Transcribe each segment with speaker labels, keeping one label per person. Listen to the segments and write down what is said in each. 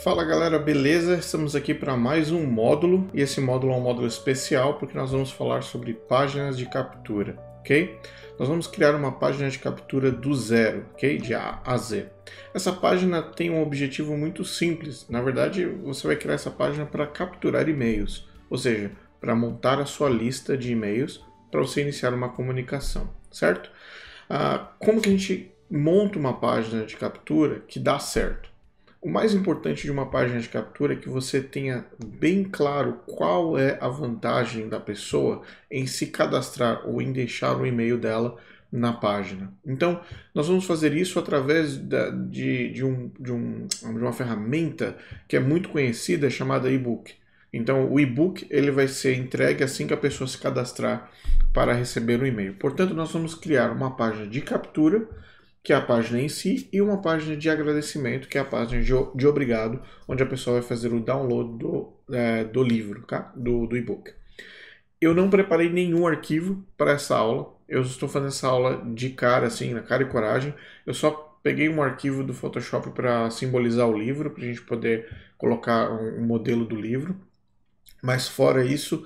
Speaker 1: Fala galera, beleza? Estamos aqui para mais um módulo e esse módulo é um módulo especial porque nós vamos falar sobre páginas de captura, ok? Nós vamos criar uma página de captura do zero, ok? De A a Z. Essa página tem um objetivo muito simples, na verdade você vai criar essa página para capturar e-mails, ou seja, para montar a sua lista de e-mails para você iniciar uma comunicação, certo? Ah, como que a gente monta uma página de captura que dá certo? O mais importante de uma página de captura é que você tenha bem claro qual é a vantagem da pessoa em se cadastrar ou em deixar o e-mail dela na página. Então, nós vamos fazer isso através da, de, de, um, de, um, de uma ferramenta que é muito conhecida é chamada e-book. Então, o e-book ele vai ser entregue assim que a pessoa se cadastrar para receber o um e-mail. Portanto, nós vamos criar uma página de captura que é a página em si, e uma página de agradecimento, que é a página de, de obrigado, onde a pessoa vai fazer o download do, é, do livro, tá? do, do e-book. Eu não preparei nenhum arquivo para essa aula, eu estou fazendo essa aula de cara, assim, na cara e coragem. Eu só peguei um arquivo do Photoshop para simbolizar o livro, para a gente poder colocar um modelo do livro. Mas fora isso,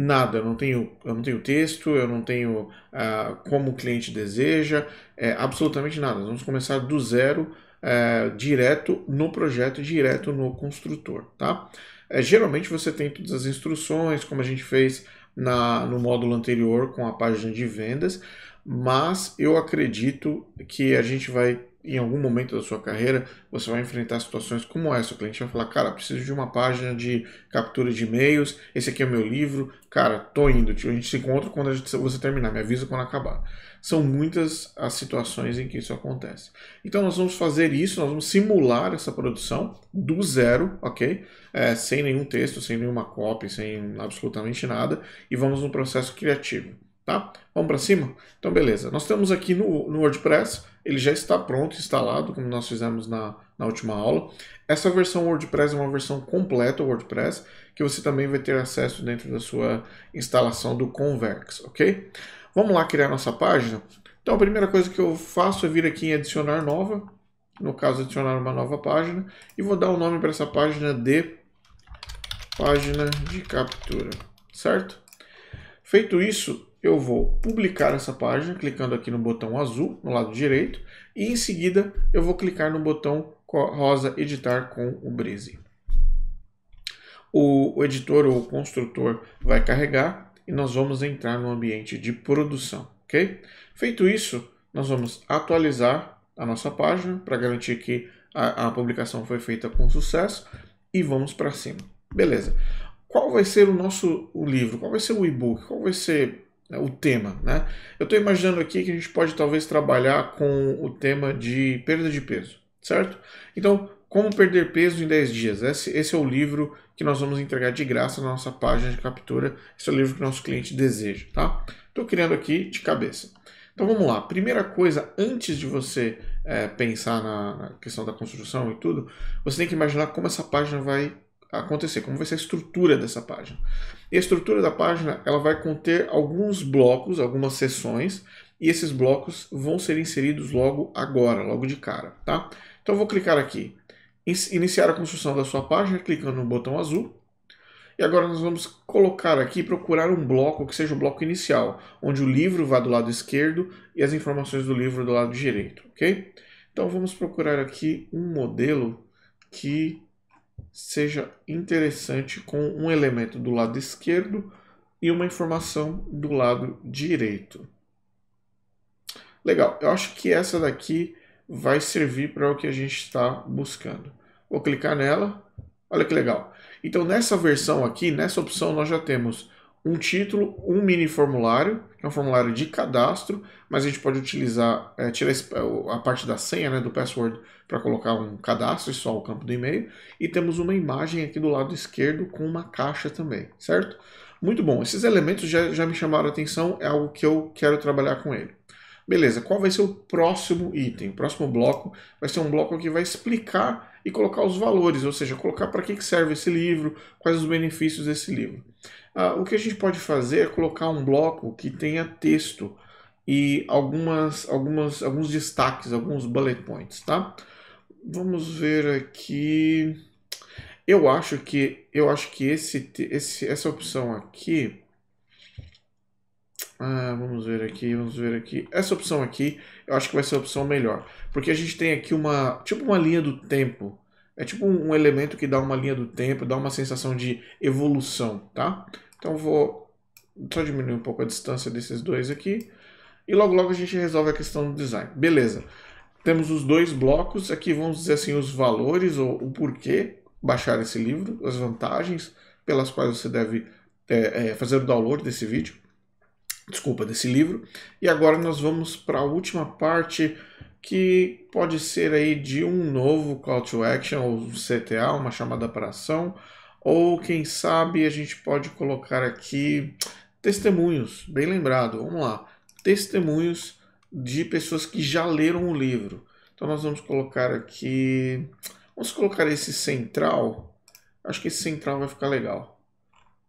Speaker 1: nada, eu não tenho, eu não tenho texto, eu não tenho uh, como o cliente deseja, é, absolutamente nada. vamos começar do zero, é, direto no projeto, direto no construtor, tá? É, geralmente você tem todas as instruções, como a gente fez na, no módulo anterior com a página de vendas, mas eu acredito que a gente vai em algum momento da sua carreira, você vai enfrentar situações como essa. O cliente vai falar, cara, preciso de uma página de captura de e-mails, esse aqui é o meu livro, cara, tô indo, a gente se encontra quando gente, você terminar, me avisa quando acabar. São muitas as situações em que isso acontece. Então nós vamos fazer isso, nós vamos simular essa produção do zero, ok? É, sem nenhum texto, sem nenhuma cópia sem absolutamente nada, e vamos no processo criativo. Tá? Vamos para cima? Então, beleza. Nós temos aqui no, no, WordPress, ele já está pronto, instalado, como nós fizemos na, na última aula. Essa versão WordPress é uma versão completa WordPress, que você também vai ter acesso dentro da sua instalação do Convex, ok? Vamos lá criar nossa página? Então, a primeira coisa que eu faço é vir aqui em adicionar nova, no caso, adicionar uma nova página, e vou dar o um nome para essa página de página de captura, certo? Feito isso, eu vou publicar essa página clicando aqui no botão azul no lado direito e em seguida eu vou clicar no botão rosa editar com o Breeze. O, o editor ou o construtor vai carregar e nós vamos entrar no ambiente de produção, ok? Feito isso, nós vamos atualizar a nossa página para garantir que a, a publicação foi feita com sucesso e vamos para cima. Beleza. Qual vai ser o nosso o livro? Qual vai ser o e-book? Qual vai ser né, o tema. Né? Eu estou imaginando aqui que a gente pode talvez trabalhar com o tema de perda de peso, certo? Então, como perder peso em 10 dias? Esse, esse é o livro que nós vamos entregar de graça na nossa página de captura. Esse é o livro que o nosso cliente deseja, tá? Estou criando aqui de cabeça. Então vamos lá. Primeira coisa, antes de você é, pensar na questão da construção e tudo, você tem que imaginar como essa página vai acontecer, como vai ser a estrutura dessa página. E a estrutura da página ela vai conter alguns blocos, algumas seções, e esses blocos vão ser inseridos logo agora, logo de cara, tá? Então eu vou clicar aqui, iniciar a construção da sua página, clicando no botão azul. E agora nós vamos colocar aqui, procurar um bloco que seja o bloco inicial, onde o livro vá do lado esquerdo e as informações do livro do lado direito, ok? Então vamos procurar aqui um modelo que seja interessante com um elemento do lado esquerdo e uma informação do lado direito. Legal, eu acho que essa daqui vai servir para o que a gente está buscando. Vou clicar nela, olha que legal. Então nessa versão aqui, nessa opção nós já temos um título, um mini formulário, que é um formulário de cadastro, mas a gente pode utilizar, é, tirar a parte da senha, né, do password, para colocar um cadastro e só o campo do e-mail. E temos uma imagem aqui do lado esquerdo com uma caixa também, certo? Muito bom, esses elementos já, já me chamaram a atenção, é algo que eu quero trabalhar com ele. Beleza, qual vai ser o próximo item? O próximo bloco vai ser um bloco que vai explicar e colocar os valores, ou seja, colocar para que serve esse livro, quais os benefícios desse livro. Ah, o que a gente pode fazer é colocar um bloco que tenha texto e algumas, algumas, alguns destaques, alguns bullet points, tá? Vamos ver aqui. Eu acho que eu acho que esse, esse essa opção aqui ah, vamos ver aqui, vamos ver aqui. Essa opção aqui, eu acho que vai ser a opção melhor, porque a gente tem aqui uma, tipo uma linha do tempo é tipo um, elemento que dá uma linha do tempo, dá uma sensação de evolução, tá? Então vou só diminuir um pouco a distância desses dois aqui. E logo logo a gente resolve a questão do design. Beleza. Temos os dois blocos, aqui vamos dizer assim os valores ou o porquê baixar esse livro, as vantagens pelas quais você deve é, é, fazer o download desse vídeo, desculpa, desse livro. E agora nós vamos para a última parte que pode ser aí de um novo call to action ou CTA, uma chamada para ação, ou quem sabe a gente pode colocar aqui testemunhos, bem lembrado, vamos lá, testemunhos de pessoas que já leram o livro. Então nós vamos colocar aqui, vamos colocar esse central, acho que esse central vai ficar legal.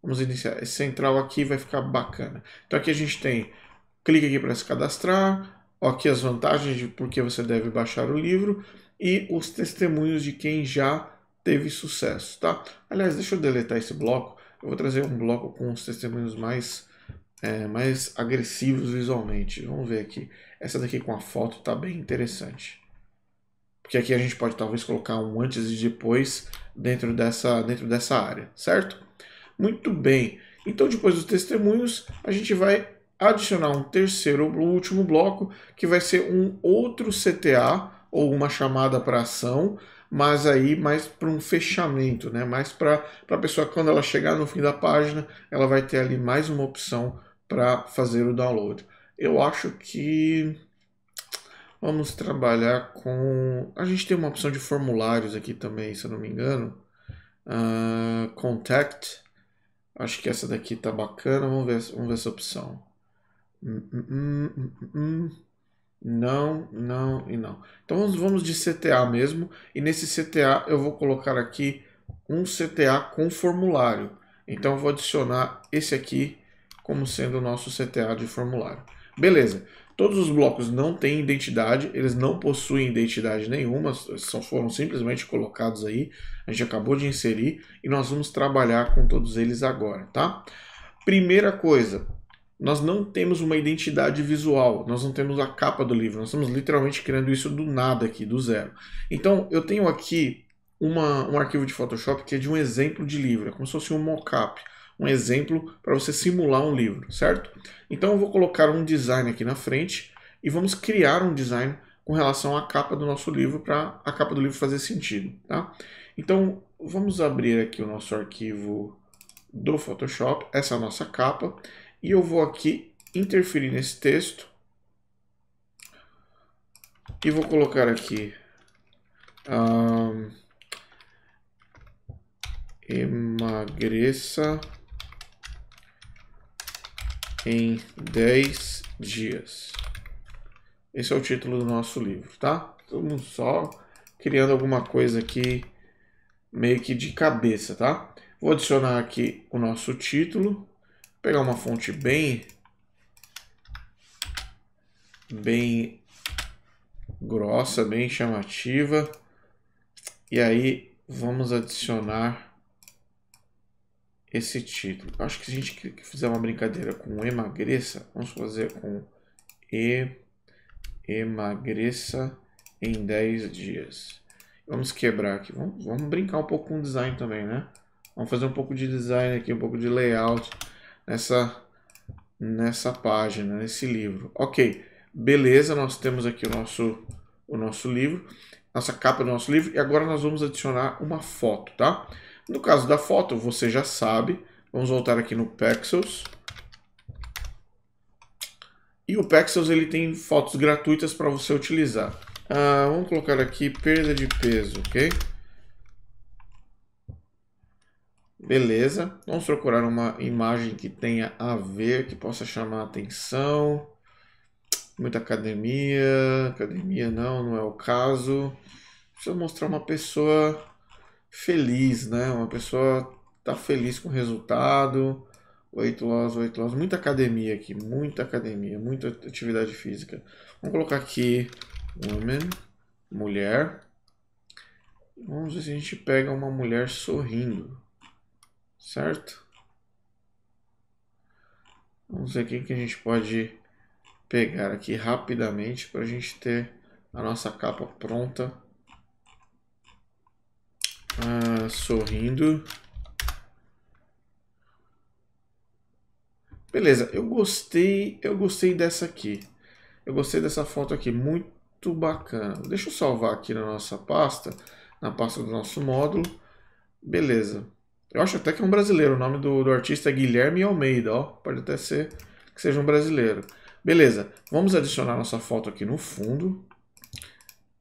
Speaker 1: Vamos iniciar, esse central aqui vai ficar bacana. Então aqui a gente tem, clique aqui para se cadastrar, aqui as vantagens de por que você deve baixar o livro e os testemunhos de quem já teve sucesso, tá? Aliás, deixa eu deletar esse bloco. Eu vou trazer um bloco com os testemunhos mais, é, mais agressivos visualmente. Vamos ver aqui. Essa daqui com a foto tá bem interessante. Porque aqui a gente pode talvez colocar um antes e depois dentro dessa, dentro dessa área, certo? Muito bem. Então, depois dos testemunhos, a gente vai adicionar um terceiro, o último bloco, que vai ser um outro CTA, ou uma chamada para ação, mas aí mais para um fechamento, né? mais para a pessoa, quando ela chegar no fim da página, ela vai ter ali mais uma opção para fazer o download. Eu acho que vamos trabalhar com... A gente tem uma opção de formulários aqui também, se eu não me engano. Uh, contact. Acho que essa daqui tá bacana. Vamos ver, vamos ver essa opção. Hum, hum, hum, não, não e não. Então vamos de CTA mesmo. E nesse CTA eu vou colocar aqui um CTA com formulário. Então vou adicionar esse aqui como sendo o nosso CTA de formulário. Beleza. Todos os blocos não têm identidade, eles não possuem identidade nenhuma, só foram simplesmente colocados aí. A gente acabou de inserir e nós vamos trabalhar com todos eles agora, tá? Primeira coisa, nós não temos uma identidade visual, nós não temos a capa do livro, nós estamos literalmente criando isso do nada aqui, do zero. Então, eu tenho aqui uma, um arquivo de Photoshop que é de um exemplo de livro, é como se fosse um mockup, um exemplo para você simular um livro, certo? Então, eu vou colocar um design aqui na frente e vamos criar um design com relação à capa do nosso livro para a capa do livro fazer sentido, tá? Então, vamos abrir aqui o nosso arquivo do Photoshop, essa é a nossa capa, e eu vou aqui interferir nesse texto. E vou colocar aqui. Um, emagreça em 10 dias. Esse é o título do nosso livro, tá? Estamos só criando alguma coisa aqui meio que de cabeça, tá? Vou adicionar aqui o nosso título pegar uma fonte bem bem grossa, bem chamativa. E aí vamos adicionar esse título. Acho que se a gente fizer uma brincadeira com emagreça, vamos fazer com e emagreça em 10 dias. Vamos quebrar aqui. Vamos, vamos brincar um pouco com o design também, né? Vamos fazer um pouco de design aqui, um pouco de layout nessa, nessa página, nesse livro. Ok, beleza, nós temos aqui o nosso, o nosso livro, nossa capa do nosso livro, e agora nós vamos adicionar uma foto, tá? No caso da foto, você já sabe, vamos voltar aqui no Pexels, e o Pexels ele tem fotos gratuitas para você utilizar. Ah, vamos colocar aqui perda de peso, ok? Beleza, vamos procurar uma imagem que tenha a ver, que possa chamar a atenção. Muita academia, academia não, não é o caso. Precisa mostrar uma pessoa feliz, né? Uma pessoa tá feliz com o resultado. Oito loss, oito loss. Muita academia aqui, muita academia, muita atividade física. Vamos colocar aqui woman, mulher. Vamos ver se a gente pega uma mulher sorrindo certo? Vamos ver quem que a gente pode pegar aqui rapidamente para a gente ter a nossa capa pronta. Ah, sorrindo. Beleza, eu gostei, eu gostei dessa aqui. Eu gostei dessa foto aqui, muito bacana. Deixa eu salvar aqui na nossa pasta, na pasta do nosso módulo. Beleza. Eu acho até que é um brasileiro. O nome do, do artista é Guilherme Almeida, ó. Pode até ser que seja um brasileiro. Beleza, vamos adicionar nossa foto aqui no fundo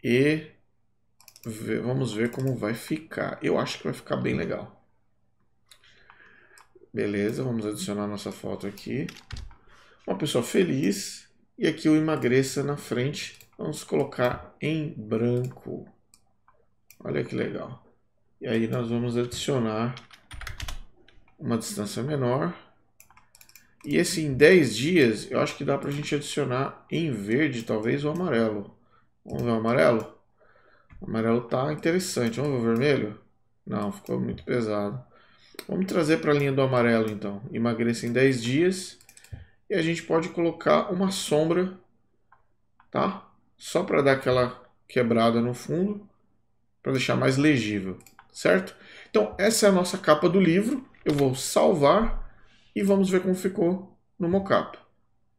Speaker 1: e ver, vamos ver como vai ficar. Eu acho que vai ficar bem legal. Beleza, vamos adicionar nossa foto aqui. Uma pessoa feliz e aqui o emagreça na frente. Vamos colocar em branco. Olha que legal. E aí nós vamos adicionar uma distância menor. E esse em 10 dias, eu acho que dá para a gente adicionar em verde, talvez, o amarelo. Vamos ver o amarelo? O amarelo está interessante. Vamos ver o vermelho? Não, ficou muito pesado. Vamos trazer para a linha do amarelo, então. Emagreça em 10 dias. E a gente pode colocar uma sombra, tá? Só para dar aquela quebrada no fundo, para deixar mais legível certo? Então, essa é a nossa capa do livro. Eu vou salvar e vamos ver como ficou no mockup.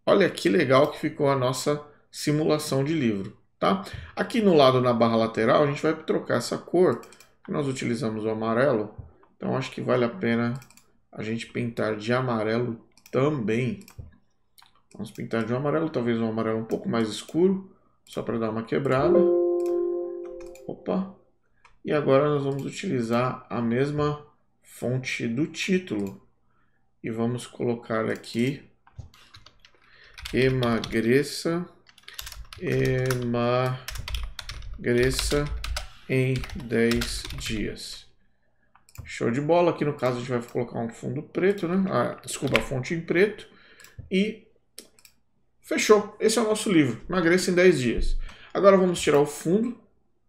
Speaker 1: Olha que legal que ficou a nossa simulação de livro, tá? Aqui no lado, na barra lateral, a gente vai trocar essa cor. Nós utilizamos o amarelo, então acho que vale a pena a gente pintar de amarelo também. Vamos pintar de um amarelo, talvez um amarelo um pouco mais escuro, só para dar uma quebrada. Opa, e agora nós vamos utilizar a mesma fonte do título e vamos colocar aqui emagreça, emagreça em 10 dias. Show de bola. Aqui no caso a gente vai colocar um fundo preto, né? Ah, desculpa, a fonte em preto. E fechou. Esse é o nosso livro. Emagreça em 10 dias. Agora vamos tirar o fundo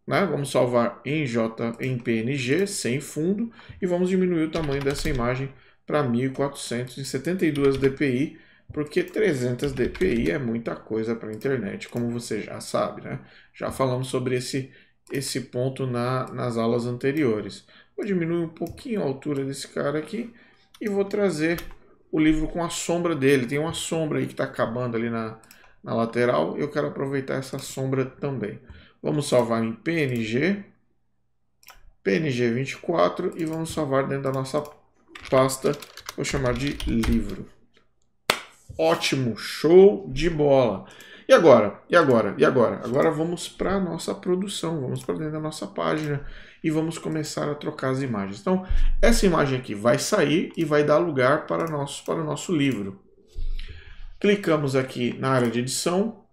Speaker 1: né? Vamos salvar em, J, em PNG, sem fundo, e vamos diminuir o tamanho dessa imagem para 1472 dpi, porque 300 dpi é muita coisa para a internet, como você já sabe. Né? Já falamos sobre esse, esse ponto na, nas aulas anteriores. Vou diminuir um pouquinho a altura desse cara aqui e vou trazer o livro com a sombra dele. Tem uma sombra aí que está acabando ali na, na lateral, eu quero aproveitar essa sombra também. Vamos salvar em PNG, PNG24 e vamos salvar dentro da nossa pasta, vou chamar de livro. Ótimo, show de bola. E agora? E agora? E agora? Agora vamos para a nossa produção, vamos para dentro da nossa página e vamos começar a trocar as imagens. Então, essa imagem aqui vai sair e vai dar lugar para, nosso, para o nosso livro. Clicamos aqui na área de edição,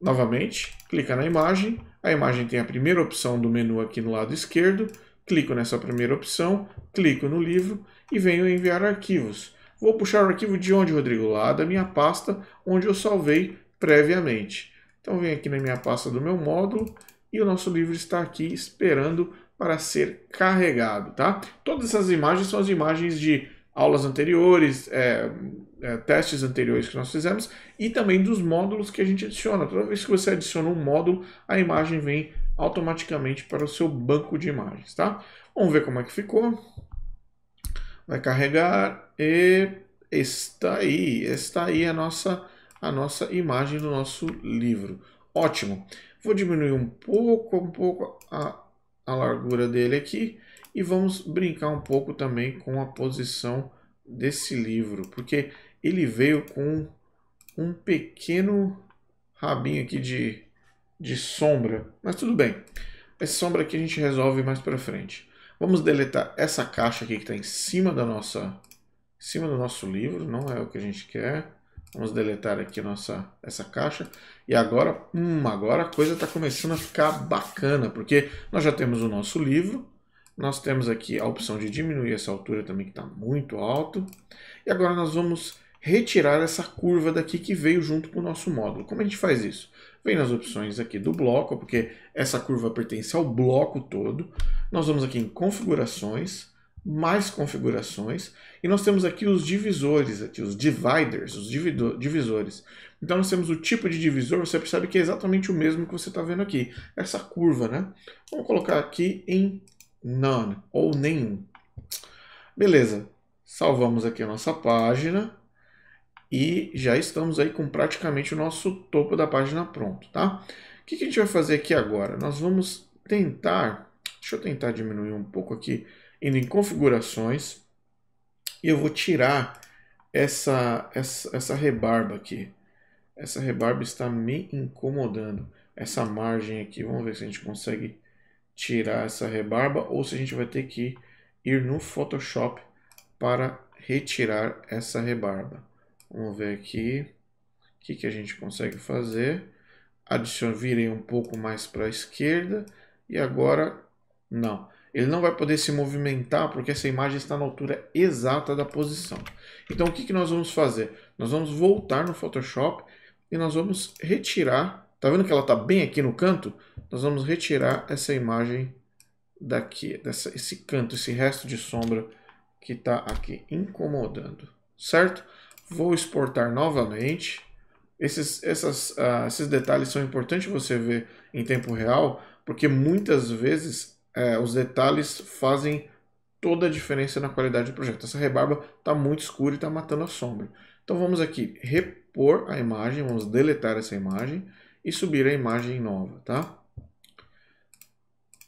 Speaker 1: novamente, clica na imagem, a imagem tem a primeira opção do menu aqui no lado esquerdo. Clico nessa primeira opção, clico no livro e venho enviar arquivos. Vou puxar o arquivo de onde, Rodrigo? Lá da minha pasta onde eu salvei previamente. Então venho aqui na minha pasta do meu módulo e o nosso livro está aqui esperando para ser carregado, tá? Todas essas imagens são as imagens de aulas anteriores, é, é, testes anteriores que nós fizemos e também dos módulos que a gente adiciona. Toda vez que você adiciona um módulo, a imagem vem automaticamente para o seu banco de imagens, tá? Vamos ver como é que ficou. Vai carregar e está aí, está aí a nossa, a nossa imagem do nosso livro. Ótimo. Vou diminuir um pouco, um pouco a, a largura dele aqui e vamos brincar um pouco também com a posição desse livro, porque ele veio com um pequeno rabinho aqui de, de sombra, mas tudo bem. Essa sombra aqui a gente resolve mais para frente. Vamos deletar essa caixa aqui que está em cima da nossa, em cima do nosso livro, não é o que a gente quer. Vamos deletar aqui nossa essa caixa e agora, hum, agora a coisa está começando a ficar bacana porque nós já temos o nosso livro, nós temos aqui a opção de diminuir essa altura também, que está muito alto. E agora nós vamos retirar essa curva daqui que veio junto com o nosso módulo. Como a gente faz isso? Vem nas opções aqui do bloco, porque essa curva pertence ao bloco todo. Nós vamos aqui em configurações, mais configurações, e nós temos aqui os divisores, aqui, os dividers, os divisores. Então nós temos o tipo de divisor, você percebe que é exatamente o mesmo que você está vendo aqui, essa curva, né? Vamos colocar aqui em none ou nenhum. Beleza, salvamos aqui a nossa página e já estamos aí com praticamente o nosso topo da página pronto, tá? O que, que a gente vai fazer aqui agora? Nós vamos tentar, deixa eu tentar diminuir um pouco aqui, indo em configurações e eu vou tirar essa, essa, essa rebarba aqui. Essa rebarba está me incomodando. Essa margem aqui, vamos ver se a gente consegue tirar essa rebarba ou se a gente vai ter que ir no Photoshop para retirar essa rebarba. Vamos ver aqui o que, que a gente consegue fazer. Adicionar, virei um pouco mais para a esquerda e agora não. Ele não vai poder se movimentar porque essa imagem está na altura exata da posição. Então o que, que nós vamos fazer? Nós vamos voltar no Photoshop e nós vamos retirar Tá vendo que ela está bem aqui no canto? Nós vamos retirar essa imagem daqui, dessa, esse canto, esse resto de sombra que está aqui incomodando, certo? Vou exportar novamente. Esses, essas, uh, esses detalhes são importantes você ver em tempo real, porque muitas vezes é, os detalhes fazem toda a diferença na qualidade do projeto. Essa rebarba está muito escura e está matando a sombra. Então vamos aqui repor a imagem, vamos deletar essa imagem e subir a imagem nova, tá?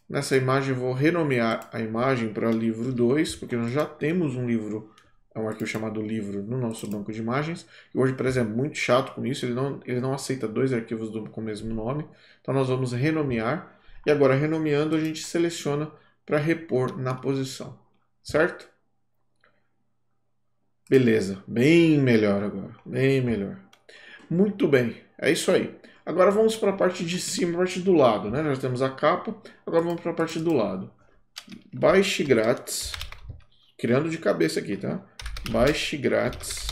Speaker 1: Nessa imagem vou renomear a imagem para livro 2, porque nós já temos um livro, é um arquivo chamado livro no nosso banco de imagens. E o WordPress é muito chato com isso, ele não, ele não aceita dois arquivos do, com o mesmo nome. Então nós vamos renomear. E agora renomeando a gente seleciona para repor na posição, certo? Beleza, bem melhor agora, bem melhor. Muito bem, é isso aí. Agora vamos para a parte de cima, a parte do lado, né? Já temos a capa, agora vamos para a parte do lado. Baixe grátis, criando de cabeça aqui, tá? Baixe grátis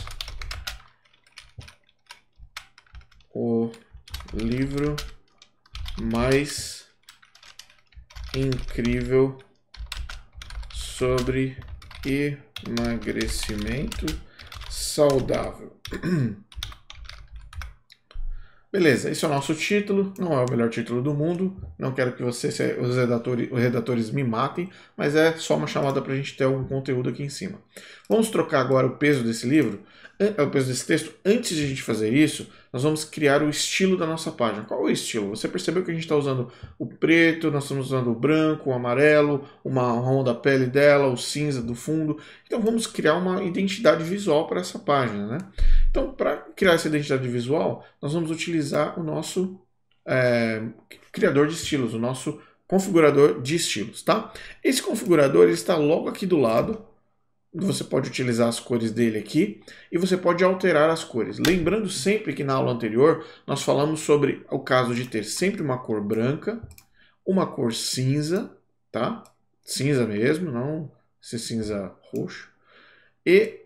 Speaker 1: o livro mais incrível sobre emagrecimento saudável. Beleza, esse é o nosso título, não é o melhor título do mundo, não quero que vocês, os, redatores, os redatores me matem, mas é só uma chamada para a gente ter algum conteúdo aqui em cima. Vamos trocar agora o peso desse livro, é, o peso desse texto. Antes de a gente fazer isso, nós vamos criar o estilo da nossa página. Qual é o estilo? Você percebeu que a gente está usando o preto, nós estamos usando o branco, o amarelo, o marrom da pele dela, o cinza do fundo. Então vamos criar uma identidade visual para essa página, né? Então, para criar essa identidade visual, nós vamos utilizar o nosso é, criador de estilos, o nosso configurador de estilos, tá? Esse configurador ele está logo aqui do lado. Você pode utilizar as cores dele aqui e você pode alterar as cores. Lembrando sempre que na aula anterior nós falamos sobre o caso de ter sempre uma cor branca, uma cor cinza, tá? Cinza mesmo, não esse cinza roxo. E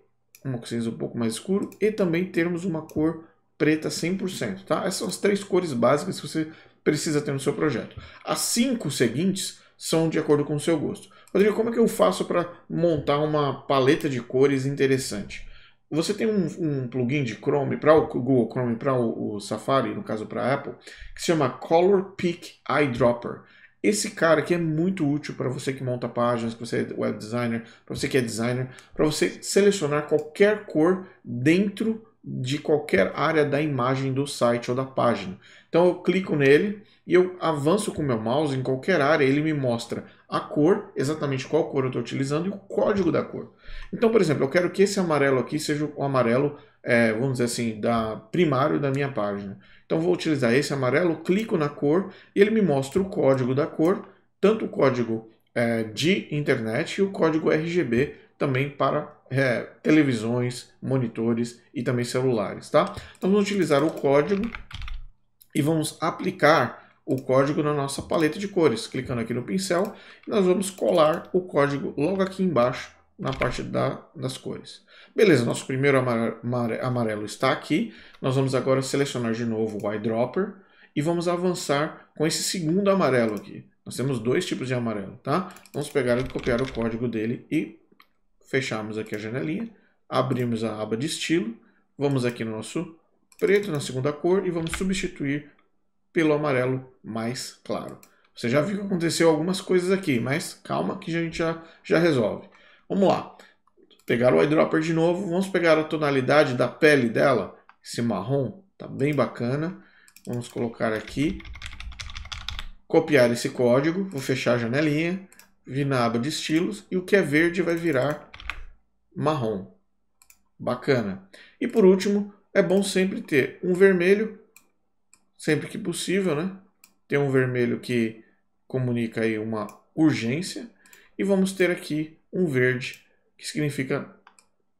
Speaker 1: um oxigênio um pouco mais escuro e também termos uma cor preta 100%, tá? Essas são as três cores básicas que você precisa ter no seu projeto. As cinco seguintes são de acordo com o seu gosto. Rodrigo, como é que eu faço para montar uma paleta de cores interessante? Você tem um, um plugin de Chrome para o Google Chrome, para o, o Safari, no caso para a Apple, que se chama Color Pick Eyedropper esse cara que é muito útil para você que monta páginas, para você é web designer, para você que é designer, para você selecionar qualquer cor dentro de qualquer área da imagem do site ou da página. Então eu clico nele e eu avanço com o meu mouse em qualquer área, ele me mostra a cor, exatamente qual cor eu estou utilizando e o código da cor. Então, por exemplo, eu quero que esse amarelo aqui seja o amarelo, é, vamos dizer assim, da primário da minha página. Então vou utilizar esse amarelo, clico na cor e ele me mostra o código da cor, tanto o código é, de internet e o código RGB também para é, televisões, monitores e também celulares, tá? Então vamos utilizar o código e vamos aplicar o código na nossa paleta de cores. Clicando aqui no pincel, nós vamos colar o código logo aqui embaixo na parte da, das cores. Beleza, nosso primeiro amarelo está aqui. Nós vamos agora selecionar de novo o eyedropper e vamos avançar com esse segundo amarelo aqui. Nós temos dois tipos de amarelo, tá? Vamos pegar e copiar o código dele e fecharmos aqui a janelinha. Abrimos a aba de estilo. Vamos aqui no nosso preto, na segunda cor, e vamos substituir pelo amarelo mais claro. Você já viu que aconteceu algumas coisas aqui, mas calma que a gente já, já resolve. Vamos lá pegar o eyedropper de novo, vamos pegar a tonalidade da pele dela, esse marrom, tá bem bacana. Vamos colocar aqui, copiar esse código, vou fechar a janelinha, vir na aba de estilos e o que é verde vai virar marrom. Bacana. E por último, é bom sempre ter um vermelho, sempre que possível, né? Ter um vermelho que comunica aí uma urgência e vamos ter aqui um verde que significa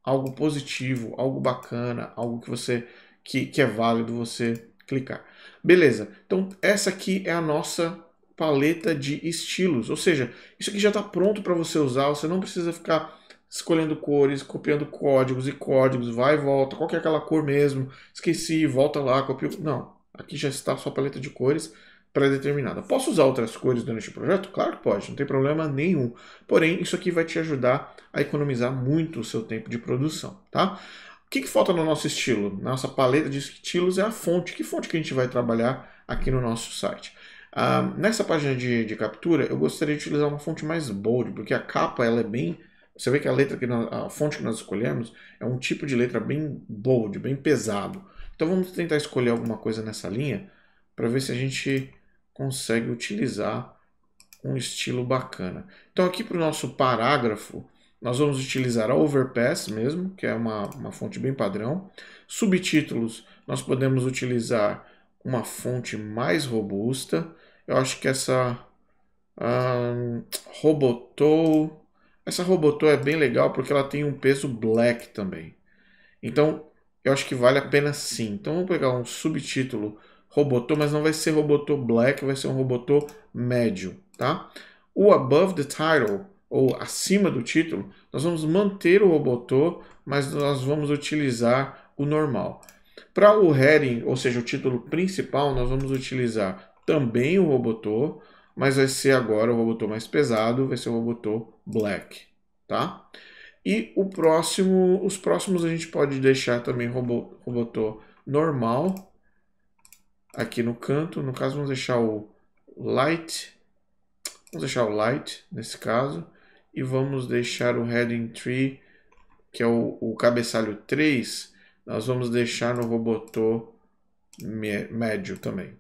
Speaker 1: algo positivo, algo bacana, algo que você que, que é válido você clicar. Beleza. Então essa aqui é a nossa paleta de estilos, ou seja, isso aqui já está pronto para você usar, você não precisa ficar escolhendo cores, copiando códigos e códigos, vai e volta, qual é aquela cor mesmo, esqueci, volta lá, copio, não, aqui já está a sua paleta de cores, pré-determinada. Posso usar outras cores durante o projeto? Claro que pode, não tem problema nenhum. Porém, isso aqui vai te ajudar a economizar muito o seu tempo de produção, tá? O que, que falta no nosso estilo? Nossa paleta de estilos é a fonte. Que fonte que a gente vai trabalhar aqui no nosso site? Ah, nessa página de, de captura, eu gostaria de utilizar uma fonte mais bold, porque a capa ela é bem você vê que a letra que nós, a fonte que nós escolhemos é um tipo de letra bem bold, bem pesado. Então vamos tentar escolher alguma coisa nessa linha para ver se a gente consegue utilizar um estilo bacana. Então aqui para o nosso parágrafo, nós vamos utilizar a Overpass mesmo, que é uma, uma fonte bem padrão. Subtítulos, nós podemos utilizar uma fonte mais robusta. Eu acho que essa um, Essa Robotou é bem legal porque ela tem um peso black também. Então, eu acho que vale a pena sim. Então, vamos pegar um subtítulo robotô, mas não vai ser robotô black, vai ser um robotô médio, tá? O above the title, ou acima do título, nós vamos manter o robotô, mas nós vamos utilizar o normal. Para o heading, ou seja, o título principal, nós vamos utilizar também o robotô, mas vai ser agora o robotô mais pesado, vai ser o robotô black, tá? E o próximo, os próximos a gente pode deixar também robô, robotô normal, aqui no canto. No caso, vamos deixar o light. Vamos deixar o light, nesse caso. E vamos deixar o heading tree, que é o, o cabeçalho 3. Nós vamos deixar no robotô médio também.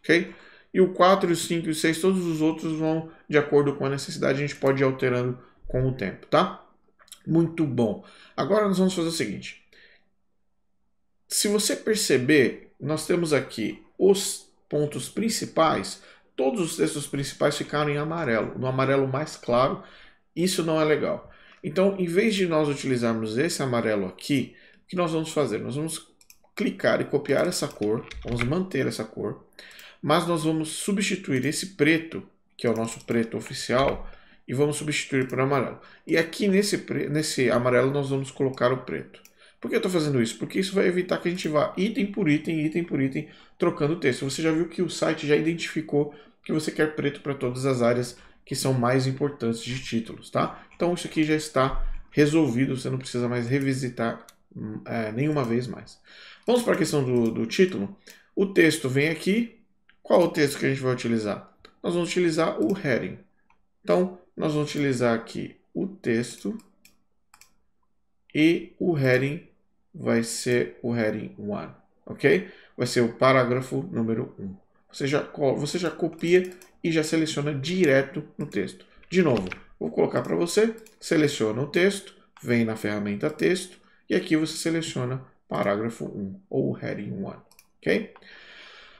Speaker 1: Ok? E o 4, o 5 e o 6, todos os outros vão de acordo com a necessidade. A gente pode ir alterando com o tempo, tá? Muito bom. Agora nós vamos fazer o seguinte. Se você perceber, nós temos aqui os pontos principais, todos os textos principais ficaram em amarelo, no amarelo mais claro. Isso não é legal. Então, em vez de nós utilizarmos esse amarelo aqui, o que nós vamos fazer? Nós vamos clicar e copiar essa cor, vamos manter essa cor, mas nós vamos substituir esse preto, que é o nosso preto oficial, e vamos substituir por amarelo. E aqui nesse, nesse amarelo nós vamos colocar o preto. Por que eu estou fazendo isso? Porque isso vai evitar que a gente vá item por item, item por item, trocando o texto. Você já viu que o site já identificou que você quer preto para todas as áreas que são mais importantes de títulos, tá? Então isso aqui já está resolvido, você não precisa mais revisitar hum, é, nenhuma vez mais. Vamos para a questão do, do título. O texto vem aqui. Qual é o texto que a gente vai utilizar? Nós vamos utilizar o heading. Então, nós vamos utilizar aqui o texto e o heading vai ser o heading 1, ok? Vai ser o parágrafo número 1. Você já, você já copia e já seleciona direto no texto. De novo, vou colocar para você, seleciona o texto, vem na ferramenta texto, e aqui você seleciona parágrafo 1 ou heading 1, ok?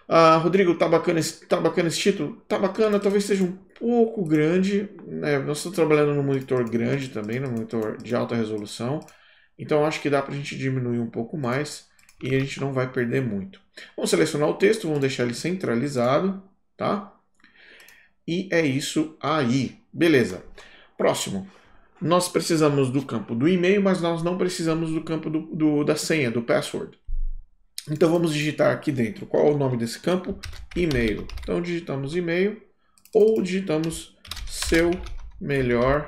Speaker 1: Ah, Rodrigo, tá bacana, esse, tá bacana esse título? Tá bacana, talvez seja um pouco grande. Né? Nós estamos trabalhando no monitor grande também, no monitor de alta resolução. Então acho que dá para a gente diminuir um pouco mais e a gente não vai perder muito. Vamos selecionar o texto, vamos deixar ele centralizado, tá? E é isso aí. Beleza. Próximo. Nós precisamos do campo do e-mail, mas nós não precisamos do campo do, do, da senha, do password. Então vamos digitar aqui dentro. Qual é o nome desse campo? E-mail. Então digitamos e-mail ou digitamos seu melhor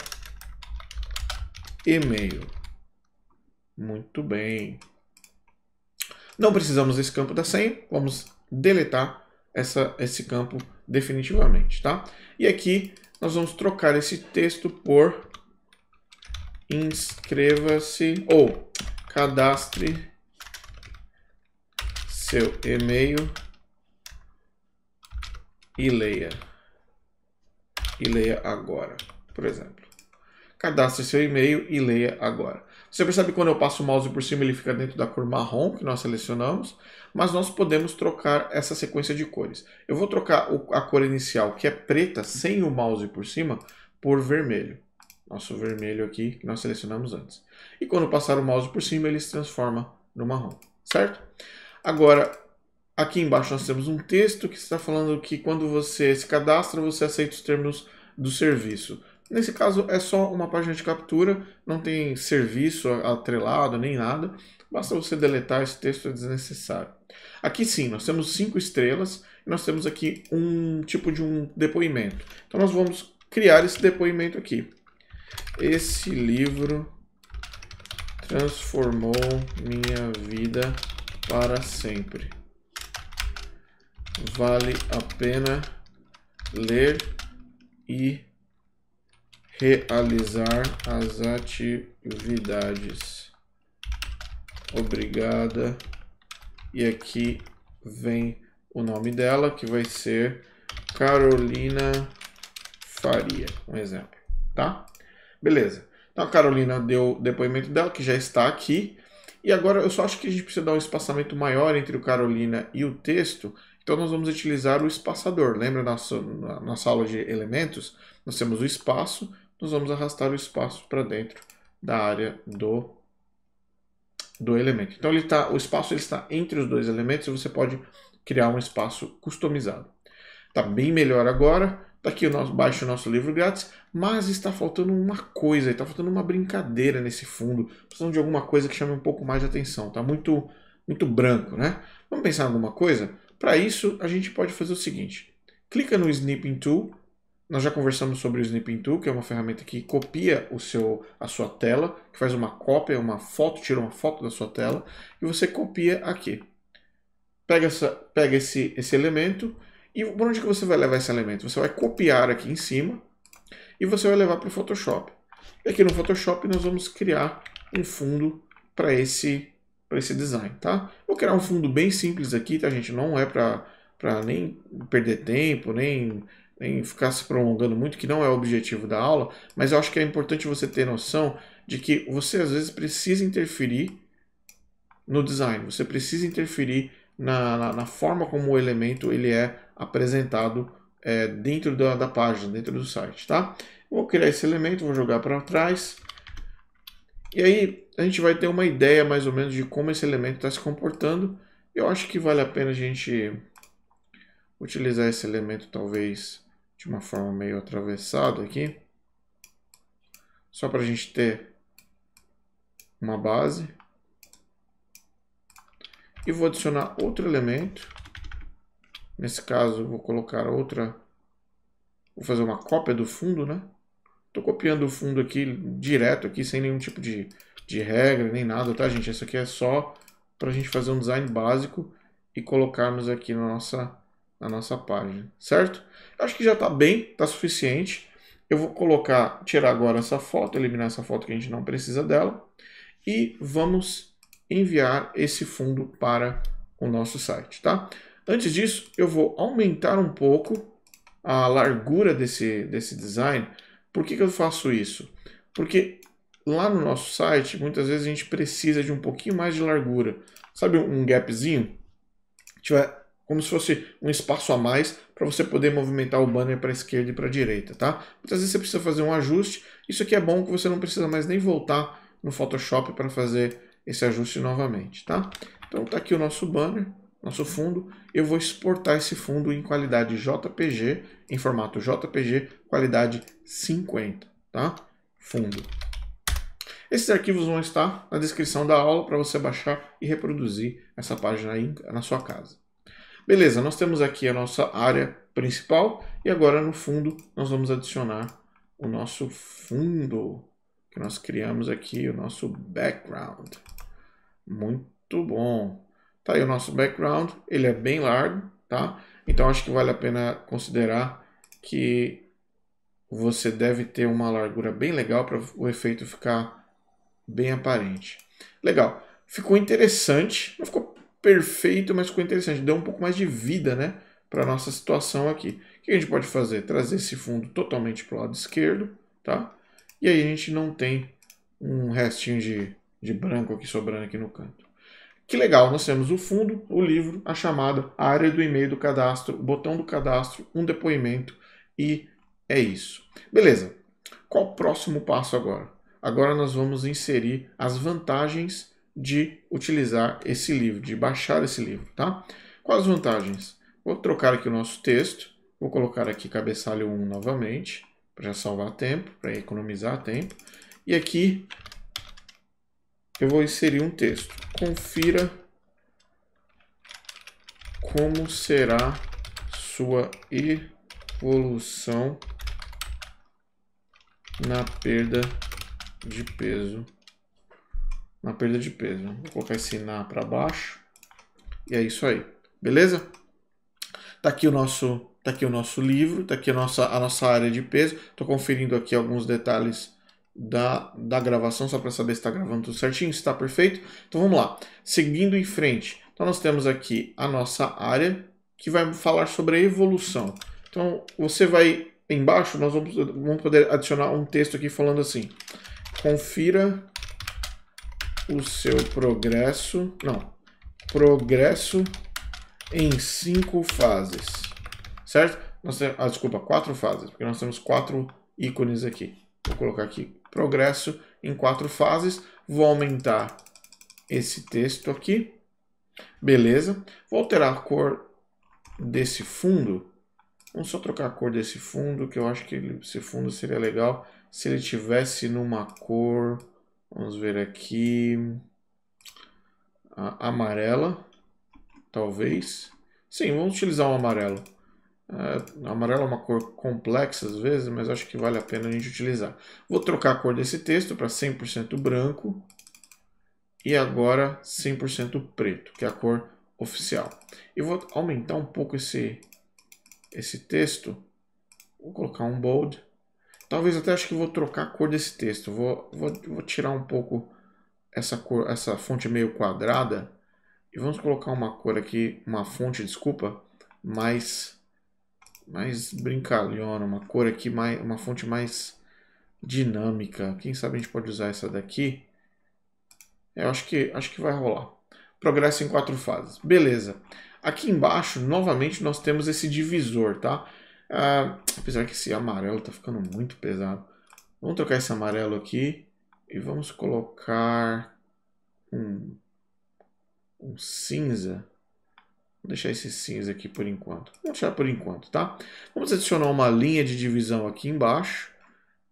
Speaker 1: e-mail. Muito bem. Não precisamos desse campo da senha. Vamos deletar essa, esse campo definitivamente, tá? E aqui nós vamos trocar esse texto por inscreva-se ou cadastre seu e-mail e leia. E leia agora, por exemplo. Cadastre seu e-mail e leia agora. Você percebe que quando eu passo o mouse por cima, ele fica dentro da cor marrom que nós selecionamos, mas nós podemos trocar essa sequência de cores. Eu vou trocar a cor inicial, que é preta, sem o mouse por cima, por vermelho. Nosso vermelho aqui, que nós selecionamos antes. E quando passar o mouse por cima, ele se transforma no marrom, certo? Agora, aqui embaixo nós temos um texto que está falando que quando você se cadastra, você aceita os termos do serviço. Nesse caso é só uma página de captura, não tem serviço atrelado nem nada, basta você deletar esse texto é desnecessário. Aqui sim, nós temos cinco estrelas e nós temos aqui um tipo de um depoimento. Então nós vamos criar esse depoimento aqui. Esse livro transformou minha vida para sempre. Vale a pena ler e realizar as atividades. Obrigada. E aqui vem o nome dela, que vai ser Carolina Faria, um exemplo, tá? Beleza. Então a Carolina deu o depoimento dela, que já está aqui. E agora eu só acho que a gente precisa dar um espaçamento maior entre o Carolina e o texto. Então nós vamos utilizar o espaçador. Lembra na nossa, na nossa aula de elementos? Nós temos o espaço nós vamos arrastar o espaço para dentro da área do, do elemento. Então ele tá, o espaço ele está entre os dois elementos e você pode criar um espaço customizado. Está bem melhor agora, está aqui o nosso, baixo o nosso livro grátis, mas está faltando uma coisa, está faltando uma brincadeira nesse fundo, precisamos de alguma coisa que chame um pouco mais de atenção, está muito, muito branco, né? Vamos pensar em alguma coisa? Para isso, a gente pode fazer o seguinte, clica no Snipping Tool, nós já conversamos sobre o Snipping Tool, que é uma ferramenta que copia o seu, a sua tela, que faz uma cópia, uma foto, tira uma foto da sua tela, e você copia aqui. Pega, essa, pega esse, esse elemento, e por onde que você vai levar esse elemento? Você vai copiar aqui em cima, e você vai levar para o Photoshop. E aqui no Photoshop nós vamos criar um fundo para esse, esse design, tá? Vou criar um fundo bem simples aqui, tá gente? Não é para nem perder tempo, nem em ficar se prolongando muito, que não é o objetivo da aula, mas eu acho que é importante você ter noção de que você às vezes precisa interferir no design, você precisa interferir na, na, na forma como o elemento ele é apresentado é, dentro da, da página, dentro do site, tá? Vou criar esse elemento, vou jogar para trás, e aí a gente vai ter uma ideia mais ou menos de como esse elemento está se comportando. Eu acho que vale a pena a gente utilizar esse elemento talvez de uma forma meio atravessada aqui, só para a gente ter uma base. E vou adicionar outro elemento. Nesse caso, vou colocar outra... Vou fazer uma cópia do fundo, né? Estou copiando o fundo aqui, direto aqui, sem nenhum tipo de, de regra, nem nada, tá, gente? Isso aqui é só para a gente fazer um design básico e colocarmos aqui na nossa na nossa página, certo? acho que já está bem, está suficiente. Eu vou colocar, tirar agora essa foto, eliminar essa foto que a gente não precisa dela. E vamos enviar esse fundo para o nosso site, tá? Antes disso, eu vou aumentar um pouco a largura desse, desse design. Por que, que eu faço isso? Porque lá no nosso site, muitas vezes a gente precisa de um pouquinho mais de largura. Sabe um gapzinho? A gente vai como se fosse um espaço a mais para você poder movimentar o banner para a esquerda e para a direita, tá? Muitas vezes você precisa fazer um ajuste, isso aqui é bom que você não precisa mais nem voltar no Photoshop para fazer esse ajuste novamente, tá? Então tá aqui o nosso banner, nosso fundo, eu vou exportar esse fundo em qualidade JPG, em formato JPG, qualidade 50, tá? Fundo. Esses arquivos vão estar na descrição da aula para você baixar e reproduzir essa página aí na sua casa. Beleza, nós temos aqui a nossa área principal e agora no fundo nós vamos adicionar o nosso fundo que nós criamos aqui, o nosso background. Muito bom. Tá aí o nosso background, ele é bem largo, tá? Então acho que vale a pena considerar que você deve ter uma largura bem legal para o efeito ficar bem aparente. Legal. Ficou interessante, não ficou perfeito, mas ficou interessante. Deu um pouco mais de vida né, para a nossa situação aqui. O que a gente pode fazer? Trazer esse fundo totalmente para o lado esquerdo. Tá? E aí a gente não tem um restinho de, de branco aqui sobrando aqui no canto. Que legal, nós temos o fundo, o livro, a chamada, a área do e-mail do cadastro, o botão do cadastro, um depoimento e é isso. Beleza, qual o próximo passo agora? Agora nós vamos inserir as vantagens de utilizar esse livro, de baixar esse livro, tá? Quais as vantagens? Vou trocar aqui o nosso texto, vou colocar aqui cabeçalho 1 novamente, para salvar tempo, para economizar tempo. E aqui eu vou inserir um texto. Confira como será sua evolução na perda de peso na perda de peso. Vou colocar esse na para baixo. E é isso aí. Beleza? Tá aqui o nosso, tá aqui o nosso livro, tá aqui a nossa, a nossa área de peso. Tô conferindo aqui alguns detalhes da, da gravação, só para saber se está gravando tudo certinho, se está perfeito. Então vamos lá. Seguindo em frente. Então nós temos aqui a nossa área que vai falar sobre a evolução. Então você vai embaixo, nós vamos, vamos poder adicionar um texto aqui falando assim. Confira o seu progresso, não, progresso em cinco fases, certo? Nós temos, ah, desculpa, quatro fases, porque nós temos quatro ícones aqui. Vou colocar aqui progresso em quatro fases, vou aumentar esse texto aqui, beleza. Vou alterar a cor desse fundo, vamos só trocar a cor desse fundo, que eu acho que esse fundo seria legal se ele tivesse numa cor Vamos ver aqui. A amarela, talvez. Sim, vamos utilizar o amarelo. É, amarelo é uma cor complexa às vezes, mas acho que vale a pena a gente utilizar. Vou trocar a cor desse texto para 100% branco e agora 100% preto, que é a cor oficial. E vou aumentar um pouco esse, esse texto. Vou colocar um bold Talvez até acho que vou trocar a cor desse texto. Vou, vou, vou tirar um pouco essa cor, essa fonte meio quadrada e vamos colocar uma cor aqui, uma fonte, desculpa, mais mais brincalhona, uma cor aqui mais uma fonte mais dinâmica. Quem sabe a gente pode usar essa daqui? É, eu acho que acho que vai rolar. Progresso em quatro fases. Beleza. Aqui embaixo, novamente, nós temos esse divisor, tá? Ah, apesar que esse amarelo tá ficando muito pesado. Vamos trocar esse amarelo aqui. E vamos colocar um, um cinza. Vou deixar esse cinza aqui por enquanto. Vou deixar por enquanto, tá? Vamos adicionar uma linha de divisão aqui embaixo.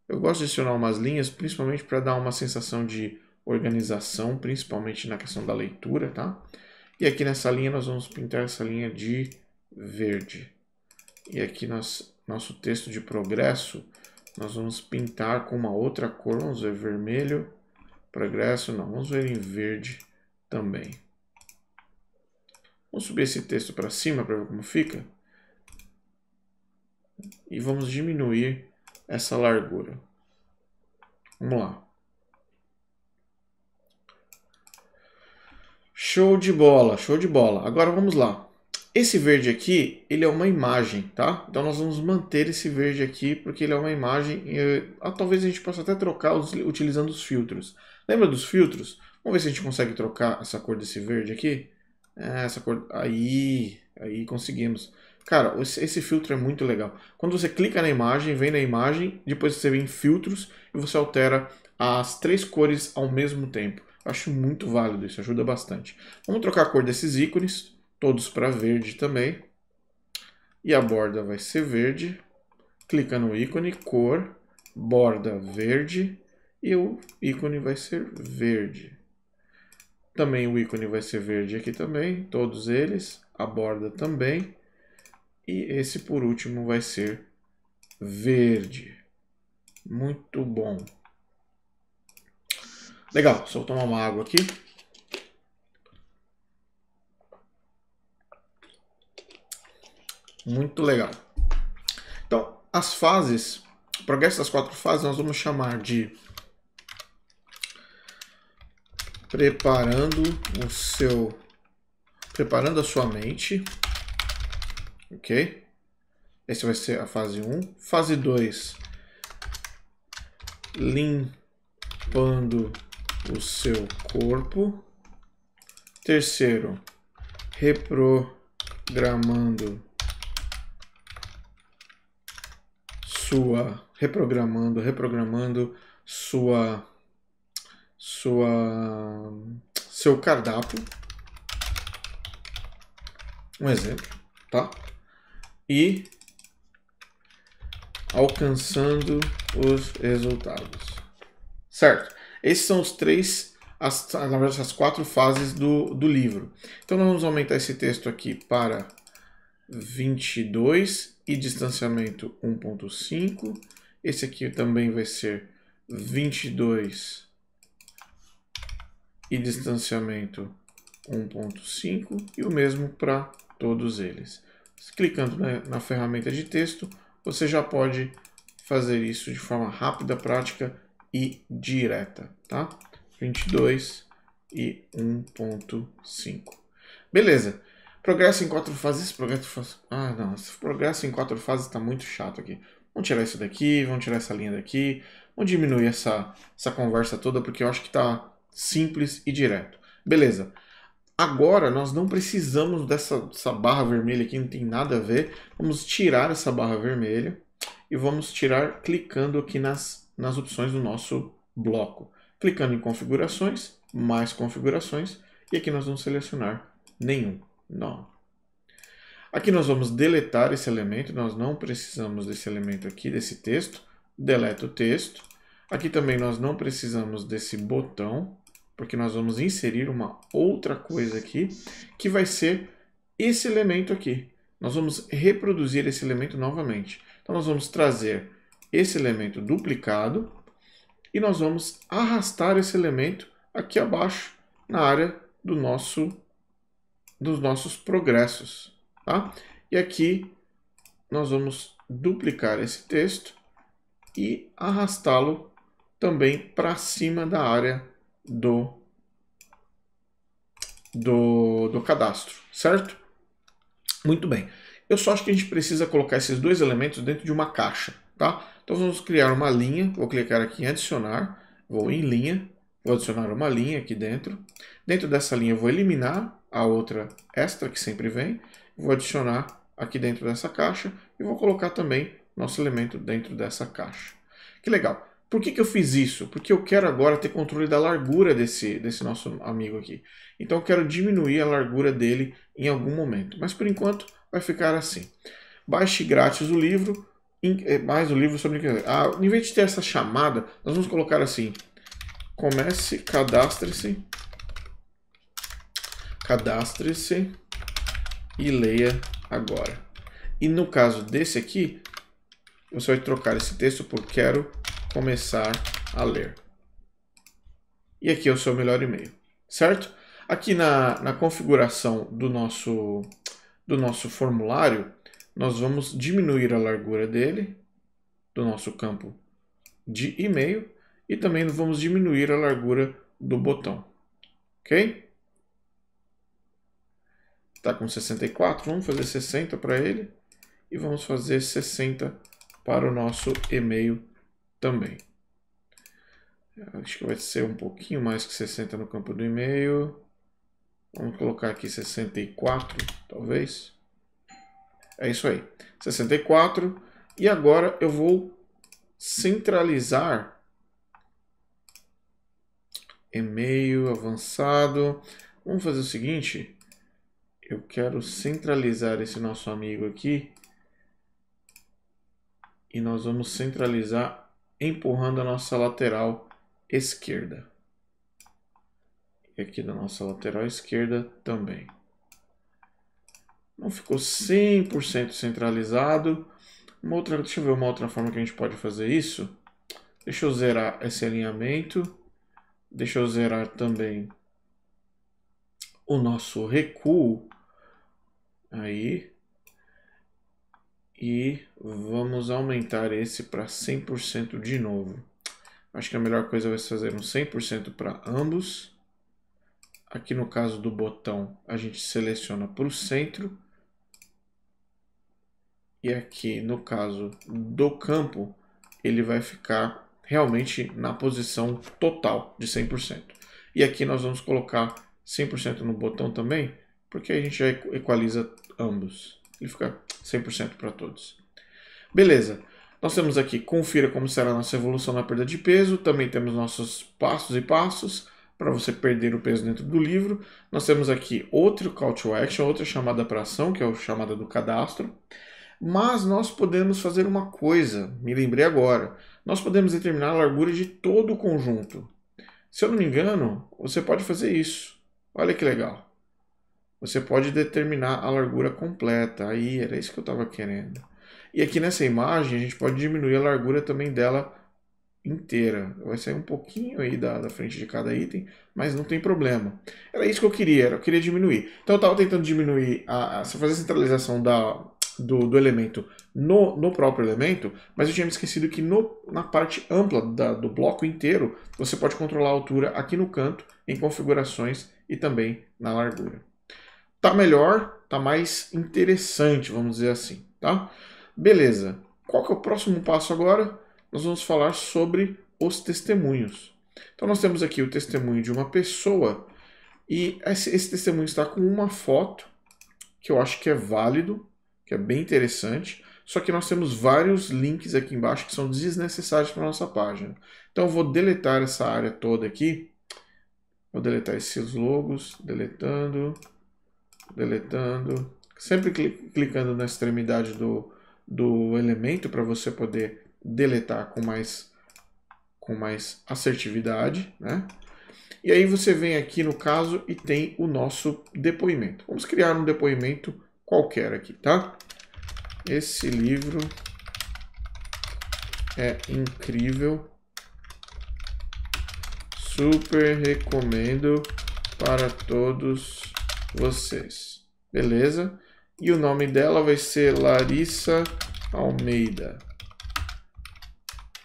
Speaker 1: Eu gosto de adicionar umas linhas, principalmente para dar uma sensação de organização, principalmente na questão da leitura, tá? E aqui nessa linha nós vamos pintar essa linha de verde. E aqui nós, nosso texto de progresso, nós vamos pintar com uma outra cor, vamos ver vermelho, progresso, não, vamos ver em verde também. Vamos subir esse texto para cima para ver como fica. E vamos diminuir essa largura. Vamos lá. Show de bola, show de bola. Agora vamos lá. Esse verde aqui, ele é uma imagem, tá? Então nós vamos manter esse verde aqui, porque ele é uma imagem. E, ah, talvez a gente possa até trocar utilizando os filtros. Lembra dos filtros? Vamos ver se a gente consegue trocar essa cor desse verde aqui. É, essa cor... Aí, aí conseguimos. Cara, esse filtro é muito legal. Quando você clica na imagem, vem na imagem, depois você vem em filtros e você altera as três cores ao mesmo tempo. acho muito válido, isso ajuda bastante. Vamos trocar a cor desses ícones todos para verde também. E a borda vai ser verde. Clica no ícone, cor, borda verde e o ícone vai ser verde. Também o ícone vai ser verde aqui também, todos eles, a borda também. E esse por último vai ser verde. Muito bom. Legal, só vou tomar uma água aqui. Muito legal. Então, as fases, o progresso das quatro fases, nós vamos chamar de preparando o seu preparando a sua mente. OK? Essa vai ser a fase 1, fase 2 limpando o seu corpo. Terceiro, reprogramando sua reprogramando, reprogramando sua sua seu cardápio. Um exemplo, tá? E alcançando os resultados. Certo? Esses são os três, as, na verdade, as quatro fases do, do livro. Então, nós vamos aumentar esse texto aqui para 22 e distanciamento 1.5. Esse aqui também vai ser 22 e distanciamento 1.5 e o mesmo para todos eles. Clicando na, na ferramenta de texto, você já pode fazer isso de forma rápida, prática e direta, tá? 22 e 1.5. Beleza. Progresso em quatro fases, progresso faz... Ah, não, esse progresso em quatro fases tá muito chato aqui. Vamos tirar isso daqui, vamos tirar essa linha daqui. Vamos diminuir essa, essa conversa toda, porque eu acho que tá simples e direto. Beleza. Agora, nós não precisamos dessa, dessa barra vermelha aqui, não tem nada a ver. Vamos tirar essa barra vermelha e vamos tirar clicando aqui nas, nas opções do nosso bloco. Clicando em configurações, mais configurações, e aqui nós vamos selecionar nenhum. Não. Aqui nós vamos deletar esse elemento, nós não precisamos desse elemento aqui, desse texto. Deleta o texto. Aqui também nós não precisamos desse botão, porque nós vamos inserir uma outra coisa aqui, que vai ser esse elemento aqui. Nós vamos reproduzir esse elemento novamente. Então nós vamos trazer esse elemento duplicado e nós vamos arrastar esse elemento aqui abaixo na área do nosso dos nossos progressos. Tá? E aqui nós vamos duplicar esse texto e arrastá-lo também para cima da área do, do, do cadastro, certo? Muito bem. Eu só acho que a gente precisa colocar esses dois elementos dentro de uma caixa, tá? Então vamos criar uma linha, vou clicar aqui em adicionar, vou em linha, vou adicionar uma linha aqui dentro. Dentro dessa linha eu vou eliminar a outra extra, que sempre vem, vou adicionar aqui dentro dessa caixa e vou colocar também nosso elemento dentro dessa caixa. Que legal! Por que, que eu fiz isso? Porque eu quero agora ter controle da largura desse, desse nosso amigo aqui. Então eu quero diminuir a largura dele em algum momento. Mas por enquanto vai ficar assim. Baixe grátis o livro, eh, mais o livro sobre... Ah, em vez de ter essa chamada, nós vamos colocar assim. Comece, cadastre-se cadastre-se e leia agora. E no caso desse aqui, você vai trocar esse texto por quero começar a ler. E aqui é o seu melhor e-mail, certo? Aqui na, na configuração do nosso, do nosso formulário, nós vamos diminuir a largura dele, do nosso campo de e-mail, e também vamos diminuir a largura do botão, ok? está com 64, vamos fazer 60 para ele e vamos fazer 60 para o nosso e-mail também. Acho que vai ser um pouquinho mais que 60 no campo do e-mail. Vamos colocar aqui 64, talvez. É isso aí. 64. E agora eu vou centralizar e-mail avançado. Vamos fazer o seguinte eu quero centralizar esse nosso amigo aqui e nós vamos centralizar empurrando a nossa lateral esquerda. E aqui da nossa lateral esquerda também. Não ficou 100% centralizado. Uma outra, deixa eu ver uma outra forma que a gente pode fazer isso. Deixa eu zerar esse alinhamento. Deixa eu zerar também o nosso recuo. Aí. E vamos aumentar esse para 100% de novo. Acho que a melhor coisa vai ser fazer um 100% para ambos. Aqui no caso do botão, a gente seleciona para o centro. E aqui no caso do campo, ele vai ficar realmente na posição total de 100%. E aqui nós vamos colocar 100% no botão também, porque a gente já equaliza ambos. Ele fica 100% para todos. Beleza. Nós temos aqui, confira como será a nossa evolução na perda de peso. Também temos nossos passos e passos para você perder o peso dentro do livro. Nós temos aqui outro call to action, outra chamada para ação, que é a chamada do cadastro. Mas nós podemos fazer uma coisa, me lembrei agora. Nós podemos determinar a largura de todo o conjunto. Se eu não me engano, você pode fazer isso. Olha que legal você pode determinar a largura completa. Aí era isso que eu estava querendo. E aqui nessa imagem a gente pode diminuir a largura também dela inteira. Vai sair um pouquinho aí da, da frente de cada item, mas não tem problema. Era isso que eu queria, eu queria diminuir. Então eu estava tentando diminuir, a, a, fazer a centralização da, do, do elemento no, no próprio elemento, mas eu tinha me esquecido que no, na parte ampla da, do bloco inteiro, você pode controlar a altura aqui no canto, em configurações e também na largura tá melhor, tá mais interessante, vamos dizer assim, tá? Beleza. Qual que é o próximo passo agora? Nós vamos falar sobre os testemunhos. Então nós temos aqui o testemunho de uma pessoa e esse, esse testemunho está com uma foto que eu acho que é válido, que é bem interessante. Só que nós temos vários links aqui embaixo que são desnecessários para nossa página. Então eu vou deletar essa área toda aqui. Vou deletar esses logos, deletando deletando, sempre clicando na extremidade do, do elemento para você poder deletar com mais, com mais assertividade, né? E aí você vem aqui no caso e tem o nosso depoimento. Vamos criar um depoimento qualquer aqui, tá? Esse livro é incrível. Super recomendo para todos vocês. Beleza? E o nome dela vai ser Larissa Almeida.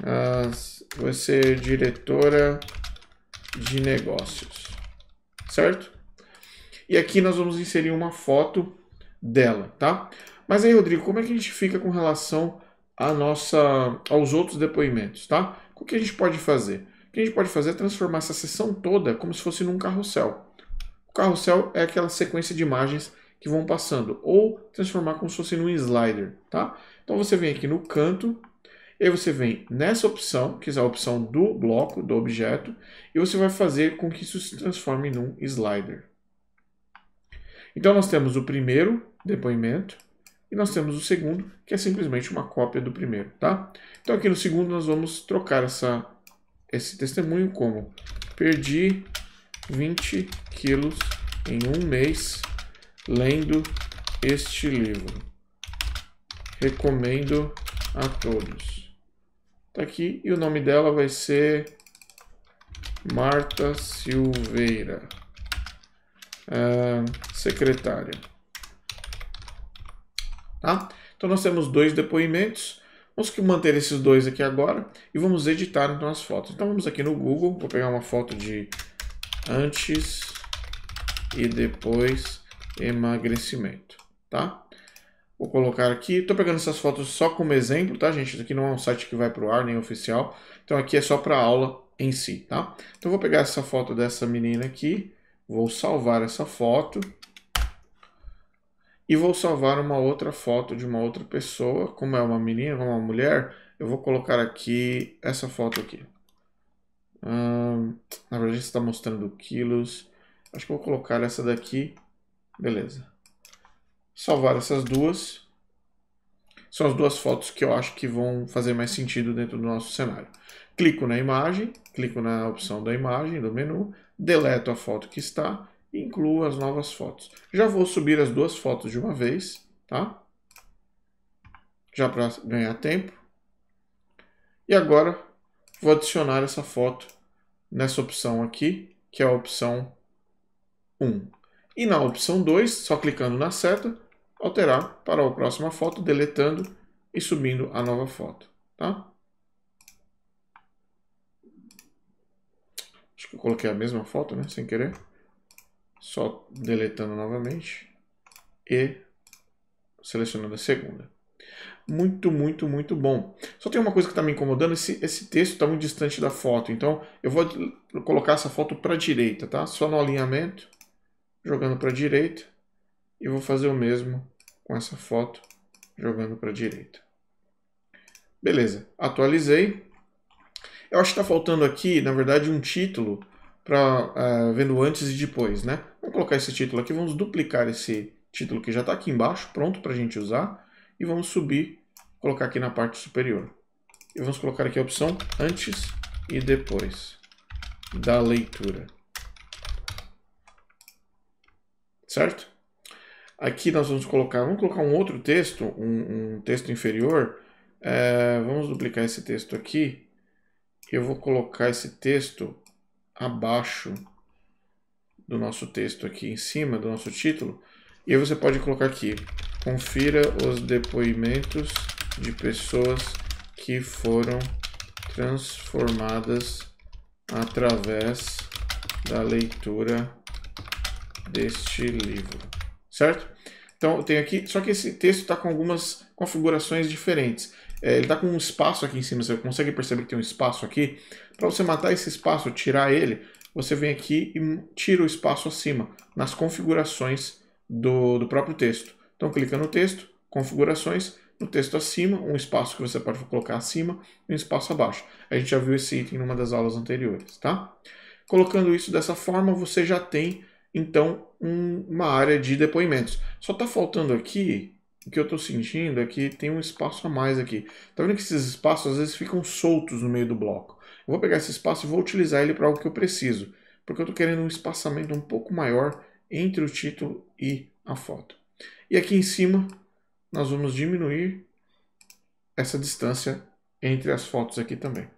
Speaker 1: As, vai ser diretora de negócios. Certo? E aqui nós vamos inserir uma foto dela, tá? Mas aí, Rodrigo, como é que a gente fica com relação a nossa, aos outros depoimentos, tá? O que a gente pode fazer? O que a gente pode fazer é transformar essa sessão toda como se fosse num carrossel carrossel é aquela sequência de imagens que vão passando, ou transformar como se fosse num slider, tá? Então você vem aqui no canto, e você vem nessa opção, que é a opção do bloco, do objeto, e você vai fazer com que isso se transforme num slider. Então nós temos o primeiro depoimento, e nós temos o segundo, que é simplesmente uma cópia do primeiro, tá? Então aqui no segundo nós vamos trocar essa, esse testemunho como perdi 20 quilos em um mês lendo este livro. Recomendo a todos. Tá aqui e o nome dela vai ser Marta Silveira, é, secretária. Tá? Então nós temos dois depoimentos. Vamos manter esses dois aqui agora e vamos editar então as fotos. Então vamos aqui no Google, vou pegar uma foto de antes e depois emagrecimento, tá? Vou colocar aqui, estou pegando essas fotos só como exemplo, tá gente? Isso aqui não é um site que vai para o ar, nem oficial, então aqui é só para aula em si, tá? Então vou pegar essa foto dessa menina aqui, vou salvar essa foto e vou salvar uma outra foto de uma outra pessoa, como é uma menina, é uma mulher, eu vou colocar aqui essa foto aqui, Hum, na verdade está mostrando quilos. Acho que vou colocar essa daqui. Beleza. Salvar essas duas. São as duas fotos que eu acho que vão fazer mais sentido dentro do nosso cenário. Clico na imagem, clico na opção da imagem, do menu, deleto a foto que está e incluo as novas fotos. Já vou subir as duas fotos de uma vez, tá? Já para ganhar tempo. E agora Vou adicionar essa foto nessa opção aqui, que é a opção 1. E na opção 2, só clicando na seta, alterar para a próxima foto, deletando e subindo a nova foto. Tá? Acho que eu coloquei a mesma foto, né? Sem querer. Só deletando novamente e selecionando a segunda muito, muito, muito bom. Só tem uma coisa que está me incomodando, esse, esse texto está muito distante da foto, então eu vou colocar essa foto para a direita, tá? Só no alinhamento, jogando para a direita, e vou fazer o mesmo com essa foto, jogando para a direita. Beleza, atualizei. Eu acho que está faltando aqui, na verdade, um título para uh, é, vendo antes e depois, né? Vamos colocar esse título aqui, vamos duplicar esse título que já está aqui embaixo, pronto para a gente usar, e vamos subir colocar aqui na parte superior. E vamos colocar aqui a opção antes e depois da leitura. Certo? Aqui nós vamos colocar, vamos colocar um outro texto, um, um texto inferior. É, vamos duplicar esse texto aqui. Eu vou colocar esse texto abaixo do nosso texto aqui em cima, do nosso título. E aí você pode colocar aqui, confira os depoimentos de pessoas que foram transformadas através da leitura deste livro, certo? Então tem aqui, só que esse texto está com algumas configurações diferentes. É, ele está com um espaço aqui em cima, você consegue perceber que tem um espaço aqui? Para você matar esse espaço, tirar ele, você vem aqui e tira o espaço acima, nas configurações do, do próprio texto. Então clica no texto, configurações, o texto acima, um espaço que você pode colocar acima e um espaço abaixo. A gente já viu esse item numa das aulas anteriores, tá? Colocando isso dessa forma, você já tem, então, um, uma área de depoimentos. Só está faltando aqui, o que eu estou sentindo é que tem um espaço a mais aqui. Tá vendo que esses espaços às vezes ficam soltos no meio do bloco. Eu vou pegar esse espaço e vou utilizar ele para algo que eu preciso, porque eu estou querendo um espaçamento um pouco maior entre o título e a foto. E aqui em cima nós vamos diminuir essa distância entre as fotos aqui também.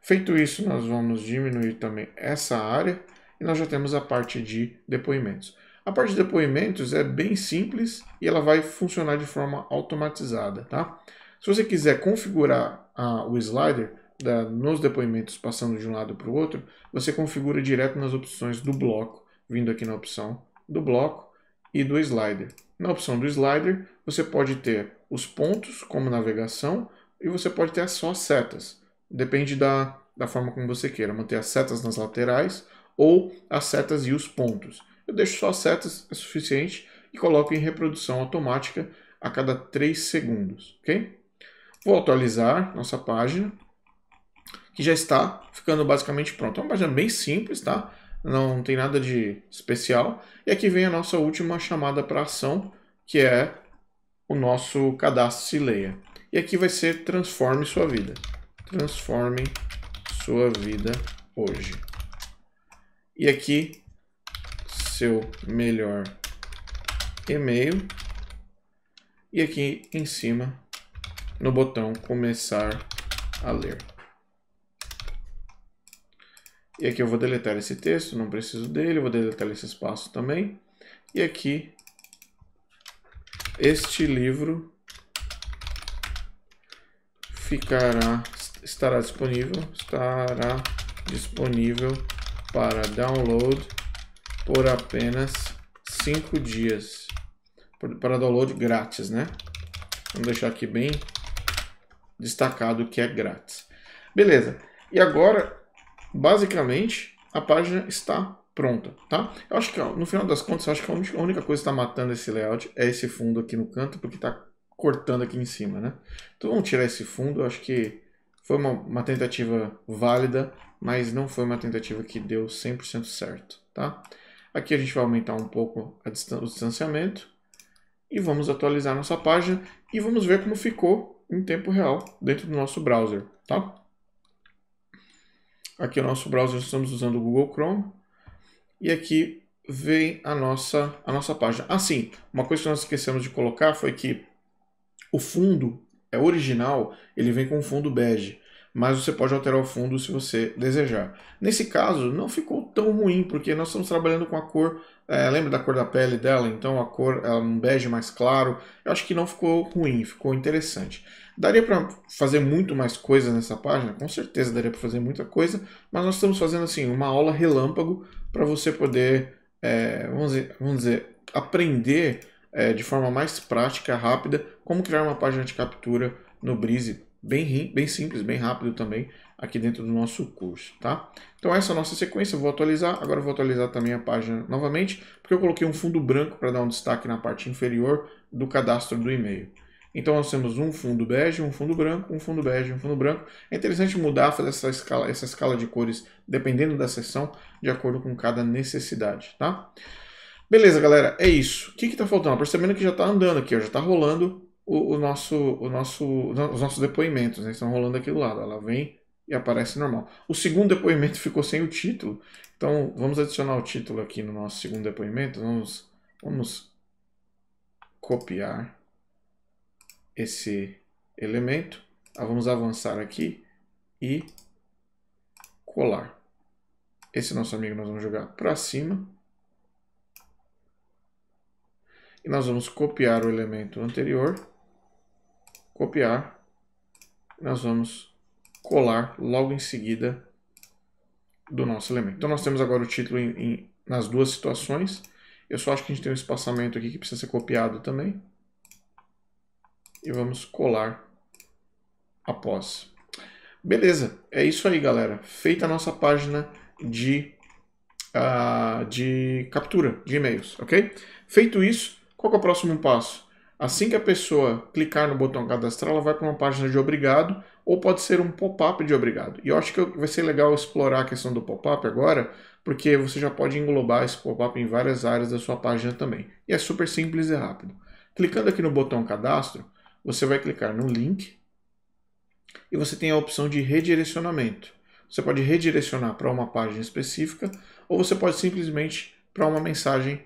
Speaker 1: Feito isso, nós vamos diminuir também essa área e nós já temos a parte de depoimentos. A parte de depoimentos é bem simples e ela vai funcionar de forma automatizada, tá? Se você quiser configurar o slider da, nos depoimentos passando de um lado para o outro, você configura direto nas opções do bloco, vindo aqui na opção do bloco e do slider. Na opção do slider, você pode ter os pontos como navegação e você pode ter só as setas. Depende da, da forma como você queira, manter as setas nas laterais ou as setas e os pontos. Eu deixo só as setas, é suficiente, e coloco em reprodução automática a cada 3 segundos, ok? Vou atualizar nossa página, que já está ficando basicamente pronta. É uma página bem simples, tá? Não tem nada de especial. E aqui vem a nossa última chamada para ação, que é o nosso cadastro se leia. E aqui vai ser transforme sua vida. Transforme sua vida hoje. E aqui seu melhor e-mail. E aqui em cima no botão começar a ler. E aqui eu vou deletar esse texto, não preciso dele, vou deletar esse espaço também. E aqui este livro ficará estará disponível estará disponível para download por apenas 5 dias para download grátis, né? Vamos deixar aqui bem destacado que é grátis. Beleza. E agora, basicamente, a página está pronta, tá? Eu acho que no final das contas, eu acho que a única coisa que está matando esse layout é esse fundo aqui no canto, porque está cortando aqui em cima, né? Então vamos tirar esse fundo, eu acho que foi uma, uma tentativa válida, mas não foi uma tentativa que deu 100% certo, tá? Aqui a gente vai aumentar um pouco distan o distanciamento e vamos atualizar nossa página e vamos ver como ficou em tempo real dentro do nosso browser, tá? Aqui no é nosso browser estamos usando o Google Chrome, e aqui vem a nossa, a nossa página. Assim, sim, uma coisa que nós esquecemos de colocar foi que o fundo é original, ele vem com um fundo bege, mas você pode alterar o fundo se você desejar. Nesse caso, não ficou tão ruim, porque nós estamos trabalhando com a cor, é, lembra da cor da pele dela? Então a cor é um bege mais claro. Eu acho que não ficou ruim, ficou interessante. Daria para fazer muito mais coisa nessa página? Com certeza daria para fazer muita coisa, mas nós estamos fazendo assim uma aula relâmpago para você poder, é, vamos, dizer, vamos, dizer, aprender é, de forma mais prática, rápida, como criar uma página de captura no Breeze, bem, bem simples, bem rápido também, aqui dentro do nosso curso, tá? Então essa é a nossa sequência, eu vou atualizar, agora eu vou atualizar também a página novamente, porque eu coloquei um fundo branco para dar um destaque na parte inferior do cadastro do e-mail. Então nós temos um fundo bege, um fundo branco, um fundo bege, um fundo branco. É interessante mudar, fazer essa escala, essa escala de cores dependendo da sessão, de acordo com cada necessidade, tá? Beleza, galera, é isso. O que está faltando? Percebendo que já está andando aqui, ó, já está rolando o, o, nosso, o nosso, os nossos depoimentos, né? Estão rolando aqui do lado. Ela vem e aparece normal. O segundo depoimento ficou sem o título, então vamos adicionar o título aqui no nosso segundo depoimento. Vamos, vamos copiar esse elemento. Ah, vamos avançar aqui e colar. Esse nosso amigo nós vamos jogar para cima. E nós vamos copiar o elemento anterior. Copiar. Nós vamos colar logo em seguida do nosso elemento. Então nós temos agora o título em, em, nas duas situações. Eu só acho que a gente tem um espaçamento aqui que precisa ser copiado também e vamos colar após. Beleza, é isso aí, galera. Feita a nossa página de, uh, de captura de e-mails, ok? Feito isso, qual é o próximo passo? Assim que a pessoa clicar no botão cadastrar, ela vai para uma página de obrigado, ou pode ser um pop-up de obrigado. E eu acho que vai ser legal explorar a questão do pop-up agora, porque você já pode englobar esse pop-up em várias áreas da sua página também. E é super simples e rápido. Clicando aqui no botão cadastro, você vai clicar no link e você tem a opção de redirecionamento. Você pode redirecionar para uma página específica ou você pode simplesmente para uma mensagem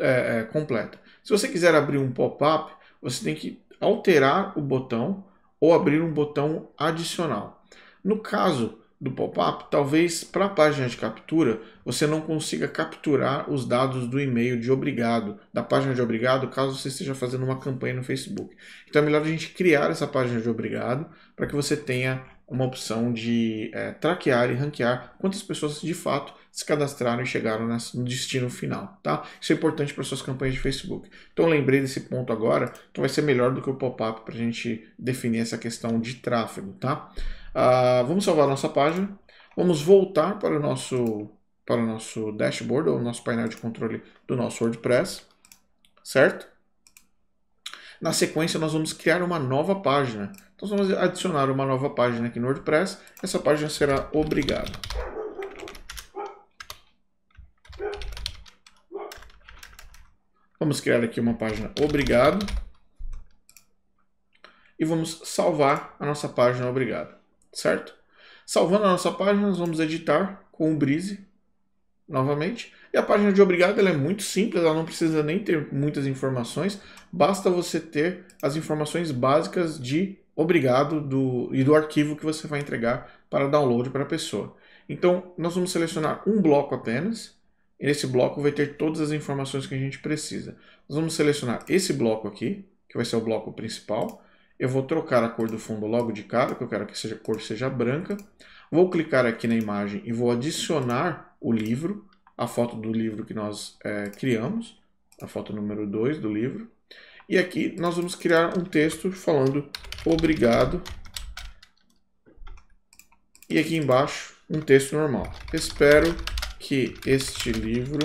Speaker 1: é, é, completa. Se você quiser abrir um pop-up, você tem que alterar o botão ou abrir um botão adicional. No caso, do pop-up, talvez para a página de captura você não consiga capturar os dados do e-mail de obrigado, da página de obrigado, caso você esteja fazendo uma campanha no Facebook. Então é melhor a gente criar essa página de obrigado para que você tenha uma opção de é, traquear e ranquear quantas pessoas de fato se cadastraram e chegaram no destino final, tá? Isso é importante para suas campanhas de Facebook. Então lembrei desse ponto agora, então vai ser melhor do que o pop-up para a gente definir essa questão de tráfego, tá? Uh, vamos salvar nossa página. Vamos voltar para o nosso, para o nosso dashboard, ou nosso painel de controle do nosso WordPress, certo? Na sequência, nós vamos criar uma nova página. Então, vamos adicionar uma nova página aqui no WordPress. Essa página será obrigada. Vamos criar aqui uma página obrigado. E vamos salvar a nossa página obrigado certo? Salvando a nossa página, nós vamos editar com o Breeze, novamente. E a página de obrigado ela é muito simples, ela não precisa nem ter muitas informações, basta você ter as informações básicas de obrigado do, e do arquivo que você vai entregar para download para a pessoa. Então, nós vamos selecionar um bloco apenas, e nesse bloco vai ter todas as informações que a gente precisa. Nós vamos selecionar esse bloco aqui, que vai ser o bloco principal, eu vou trocar a cor do fundo logo de cara, porque eu quero que seja, a cor seja branca. Vou clicar aqui na imagem e vou adicionar o livro, a foto do livro que nós é, criamos, a foto número 2 do livro. E aqui nós vamos criar um texto falando obrigado. E aqui embaixo um texto normal. Espero que este livro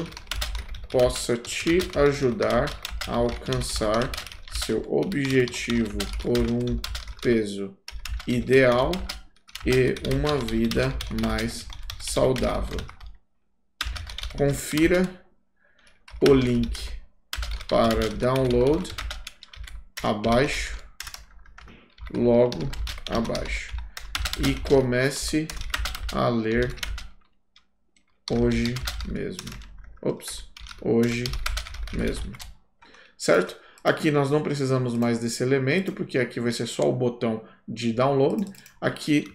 Speaker 1: possa te ajudar a alcançar seu objetivo por um peso ideal e uma vida mais saudável. Confira o link para download abaixo, logo abaixo, e comece a ler hoje mesmo. Ops, hoje mesmo. Certo? Aqui nós não precisamos mais desse elemento, porque aqui vai ser só o botão de download. Aqui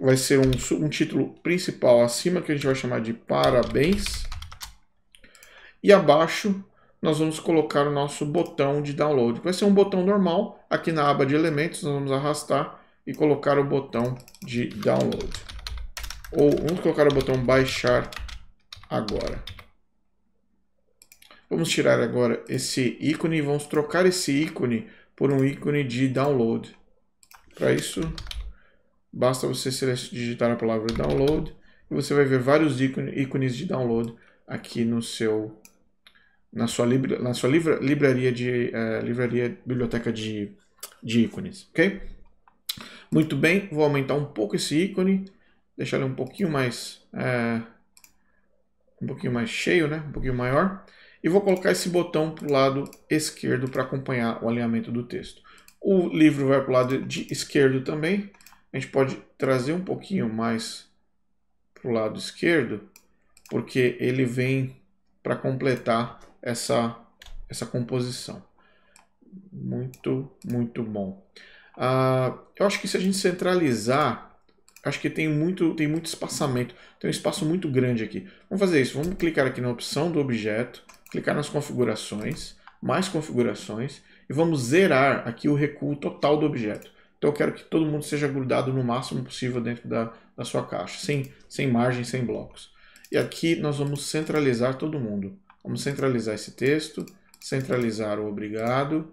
Speaker 1: vai ser um, um título principal acima, que a gente vai chamar de parabéns. E abaixo nós vamos colocar o nosso botão de download. Vai ser um botão normal, aqui na aba de elementos nós vamos arrastar e colocar o botão de download. Ou vamos colocar o botão baixar agora. Vamos tirar agora esse ícone e vamos trocar esse ícone por um ícone de download. Para isso, basta você digitar a palavra download e você vai ver vários ícones de download aqui no seu na sua, libra, na sua libra, livraria de uh, livraria biblioteca de, de ícones, ok? Muito bem, vou aumentar um pouco esse ícone, deixar ele um pouquinho mais uh, um pouquinho mais cheio, né? Um pouquinho maior e vou colocar esse botão para o lado esquerdo para acompanhar o alinhamento do texto. O livro vai para o lado de esquerdo também. A gente pode trazer um pouquinho mais para o lado esquerdo, porque ele vem para completar essa, essa composição. Muito, muito bom. Uh, eu acho que se a gente centralizar, acho que tem muito, tem muito espaçamento, tem um espaço muito grande aqui. Vamos fazer isso, vamos clicar aqui na opção do objeto, clicar nas configurações, mais configurações, e vamos zerar aqui o recuo total do objeto. Então eu quero que todo mundo seja grudado no máximo possível dentro da, da sua caixa, sem, sem margem, sem blocos. E aqui nós vamos centralizar todo mundo. Vamos centralizar esse texto, centralizar o obrigado,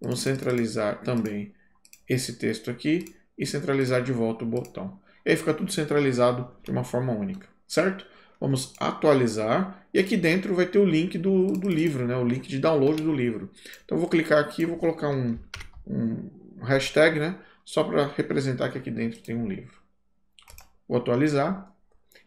Speaker 1: vamos centralizar também esse texto aqui e centralizar de volta o botão. E aí fica tudo centralizado de uma forma única, certo? Vamos atualizar. E aqui dentro vai ter o link do, do livro, né? o link de download do livro. Então vou clicar aqui, vou colocar um, um hashtag, né? só para representar que aqui dentro tem um livro. Vou atualizar.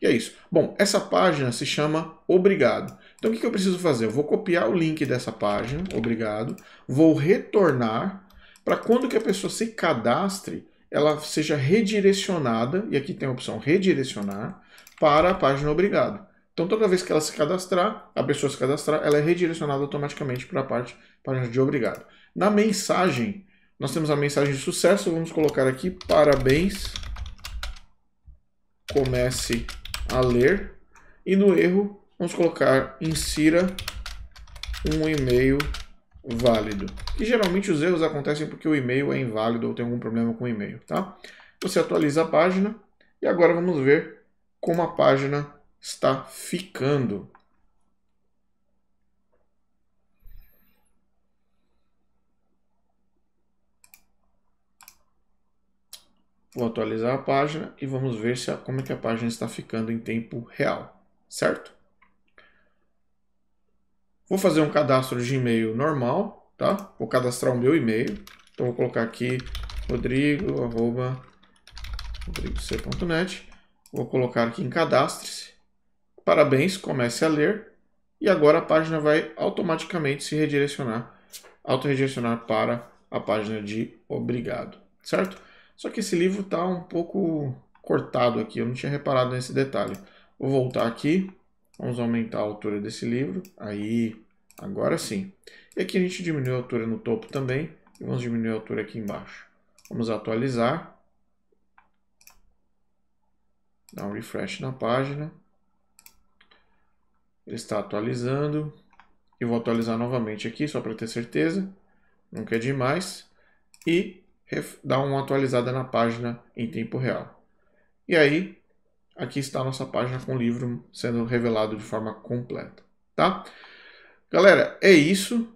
Speaker 1: E é isso. Bom, essa página se chama Obrigado. Então o que eu preciso fazer? Eu vou copiar o link dessa página, obrigado, vou retornar para quando que a pessoa se cadastre, ela seja redirecionada, e aqui tem a opção redirecionar, para a página Obrigado. Então, toda vez que ela se cadastrar, a pessoa se cadastrar, ela é redirecionada automaticamente para a parte, página de Obrigado. Na mensagem, nós temos a mensagem de sucesso. Vamos colocar aqui: Parabéns. Comece a ler. E no erro, vamos colocar: Insira um e-mail válido. E geralmente os erros acontecem porque o e-mail é inválido ou tem algum problema com o e-mail, tá? Você atualiza a página e agora vamos ver como a página está ficando. Vou atualizar a página e vamos ver se a, como é que a página está ficando em tempo real, certo? Vou fazer um cadastro de e-mail normal, tá? Vou cadastrar o meu e-mail. Então vou colocar aqui rodrigo.rodrigoc.net Vou colocar aqui em cadastre-se. Parabéns, comece a ler. E agora a página vai automaticamente se redirecionar, autorredirecionar para a página de obrigado, certo? Só que esse livro está um pouco cortado aqui, eu não tinha reparado nesse detalhe. Vou voltar aqui, vamos aumentar a altura desse livro, aí, agora sim. E aqui a gente diminui a altura no topo também, e vamos diminuir a altura aqui embaixo. Vamos atualizar, Dá um refresh na página. Ele está atualizando. Eu vou atualizar novamente aqui, só para ter certeza. Nunca é demais. E dar uma atualizada na página em tempo real. E aí, aqui está a nossa página com o livro sendo revelado de forma completa. Tá? Galera, é isso.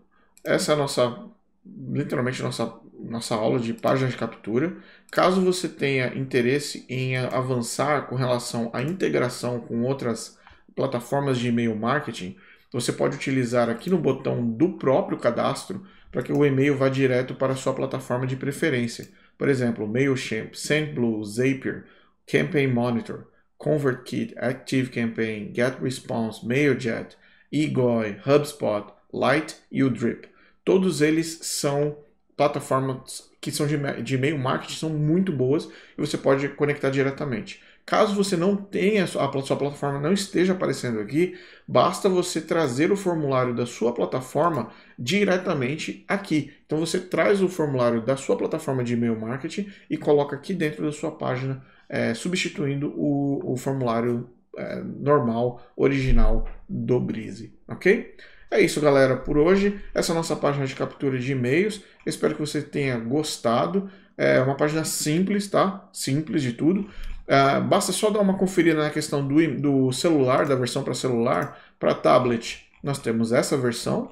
Speaker 1: Essa é a nossa, literalmente, nossa nossa aula de páginas de captura. Caso você tenha interesse em avançar com relação à integração com outras plataformas de e-mail marketing, você pode utilizar aqui no botão do próprio cadastro para que o e-mail vá direto para a sua plataforma de preferência. Por exemplo, MailChimp, SendBlue, Zapier, Campaign Monitor, ConvertKit, ActiveCampaign, GetResponse, MailJet, eGoy, HubSpot, Lite e o Drip. Todos eles são plataformas que são de, de e-mail marketing são muito boas e você pode conectar diretamente. Caso você não tenha, a sua plataforma não esteja aparecendo aqui, basta você trazer o formulário da sua plataforma diretamente aqui. Então você traz o formulário da sua plataforma de e-mail marketing e coloca aqui dentro da sua página, é, substituindo o, o formulário é, normal, original do Breeze, ok? É isso, galera, por hoje. Essa é a nossa página de captura de e-mails. Espero que você tenha gostado. É uma página simples, tá? Simples de tudo. É, basta só dar uma conferida na questão do, do celular, da versão para celular. Para tablet, nós temos essa versão.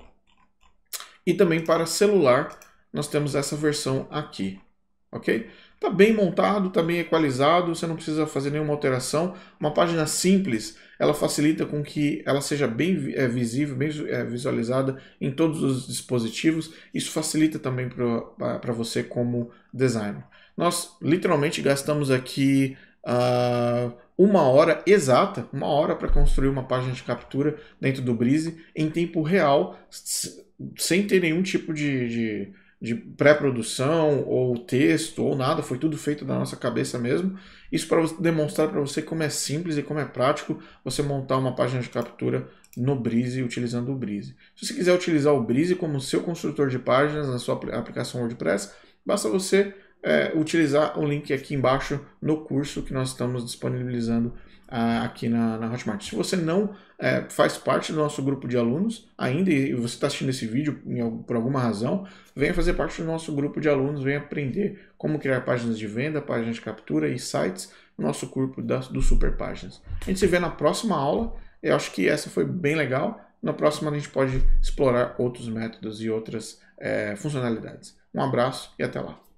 Speaker 1: E também para celular, nós temos essa versão aqui, ok? Está bem montado, está bem equalizado, você não precisa fazer nenhuma alteração. Uma página simples, ela facilita com que ela seja bem é, visível, bem é, visualizada em todos os dispositivos. Isso facilita também para você como designer. Nós literalmente gastamos aqui uh, uma hora exata, uma hora para construir uma página de captura dentro do Breeze em tempo real, sem ter nenhum tipo de, de de pré-produção ou texto ou nada, foi tudo feito na hum. nossa cabeça mesmo. Isso para demonstrar para você como é simples e como é prático você montar uma página de captura no Breeze utilizando o Breeze. Se você quiser utilizar o Breeze como seu construtor de páginas na sua aplicação WordPress, basta você é, utilizar o link aqui embaixo no curso que nós estamos disponibilizando uh, aqui na, na, Hotmart. Se você não é, faz parte do nosso grupo de alunos ainda e você está assistindo esse vídeo em, por alguma razão, venha fazer parte do nosso grupo de alunos, venha aprender como criar páginas de venda, páginas de captura e sites no nosso corpo da, do Super Páginas. A gente se vê na próxima aula. Eu acho que essa foi bem legal. Na próxima a gente pode explorar outros métodos e outras é, funcionalidades. Um abraço e até lá.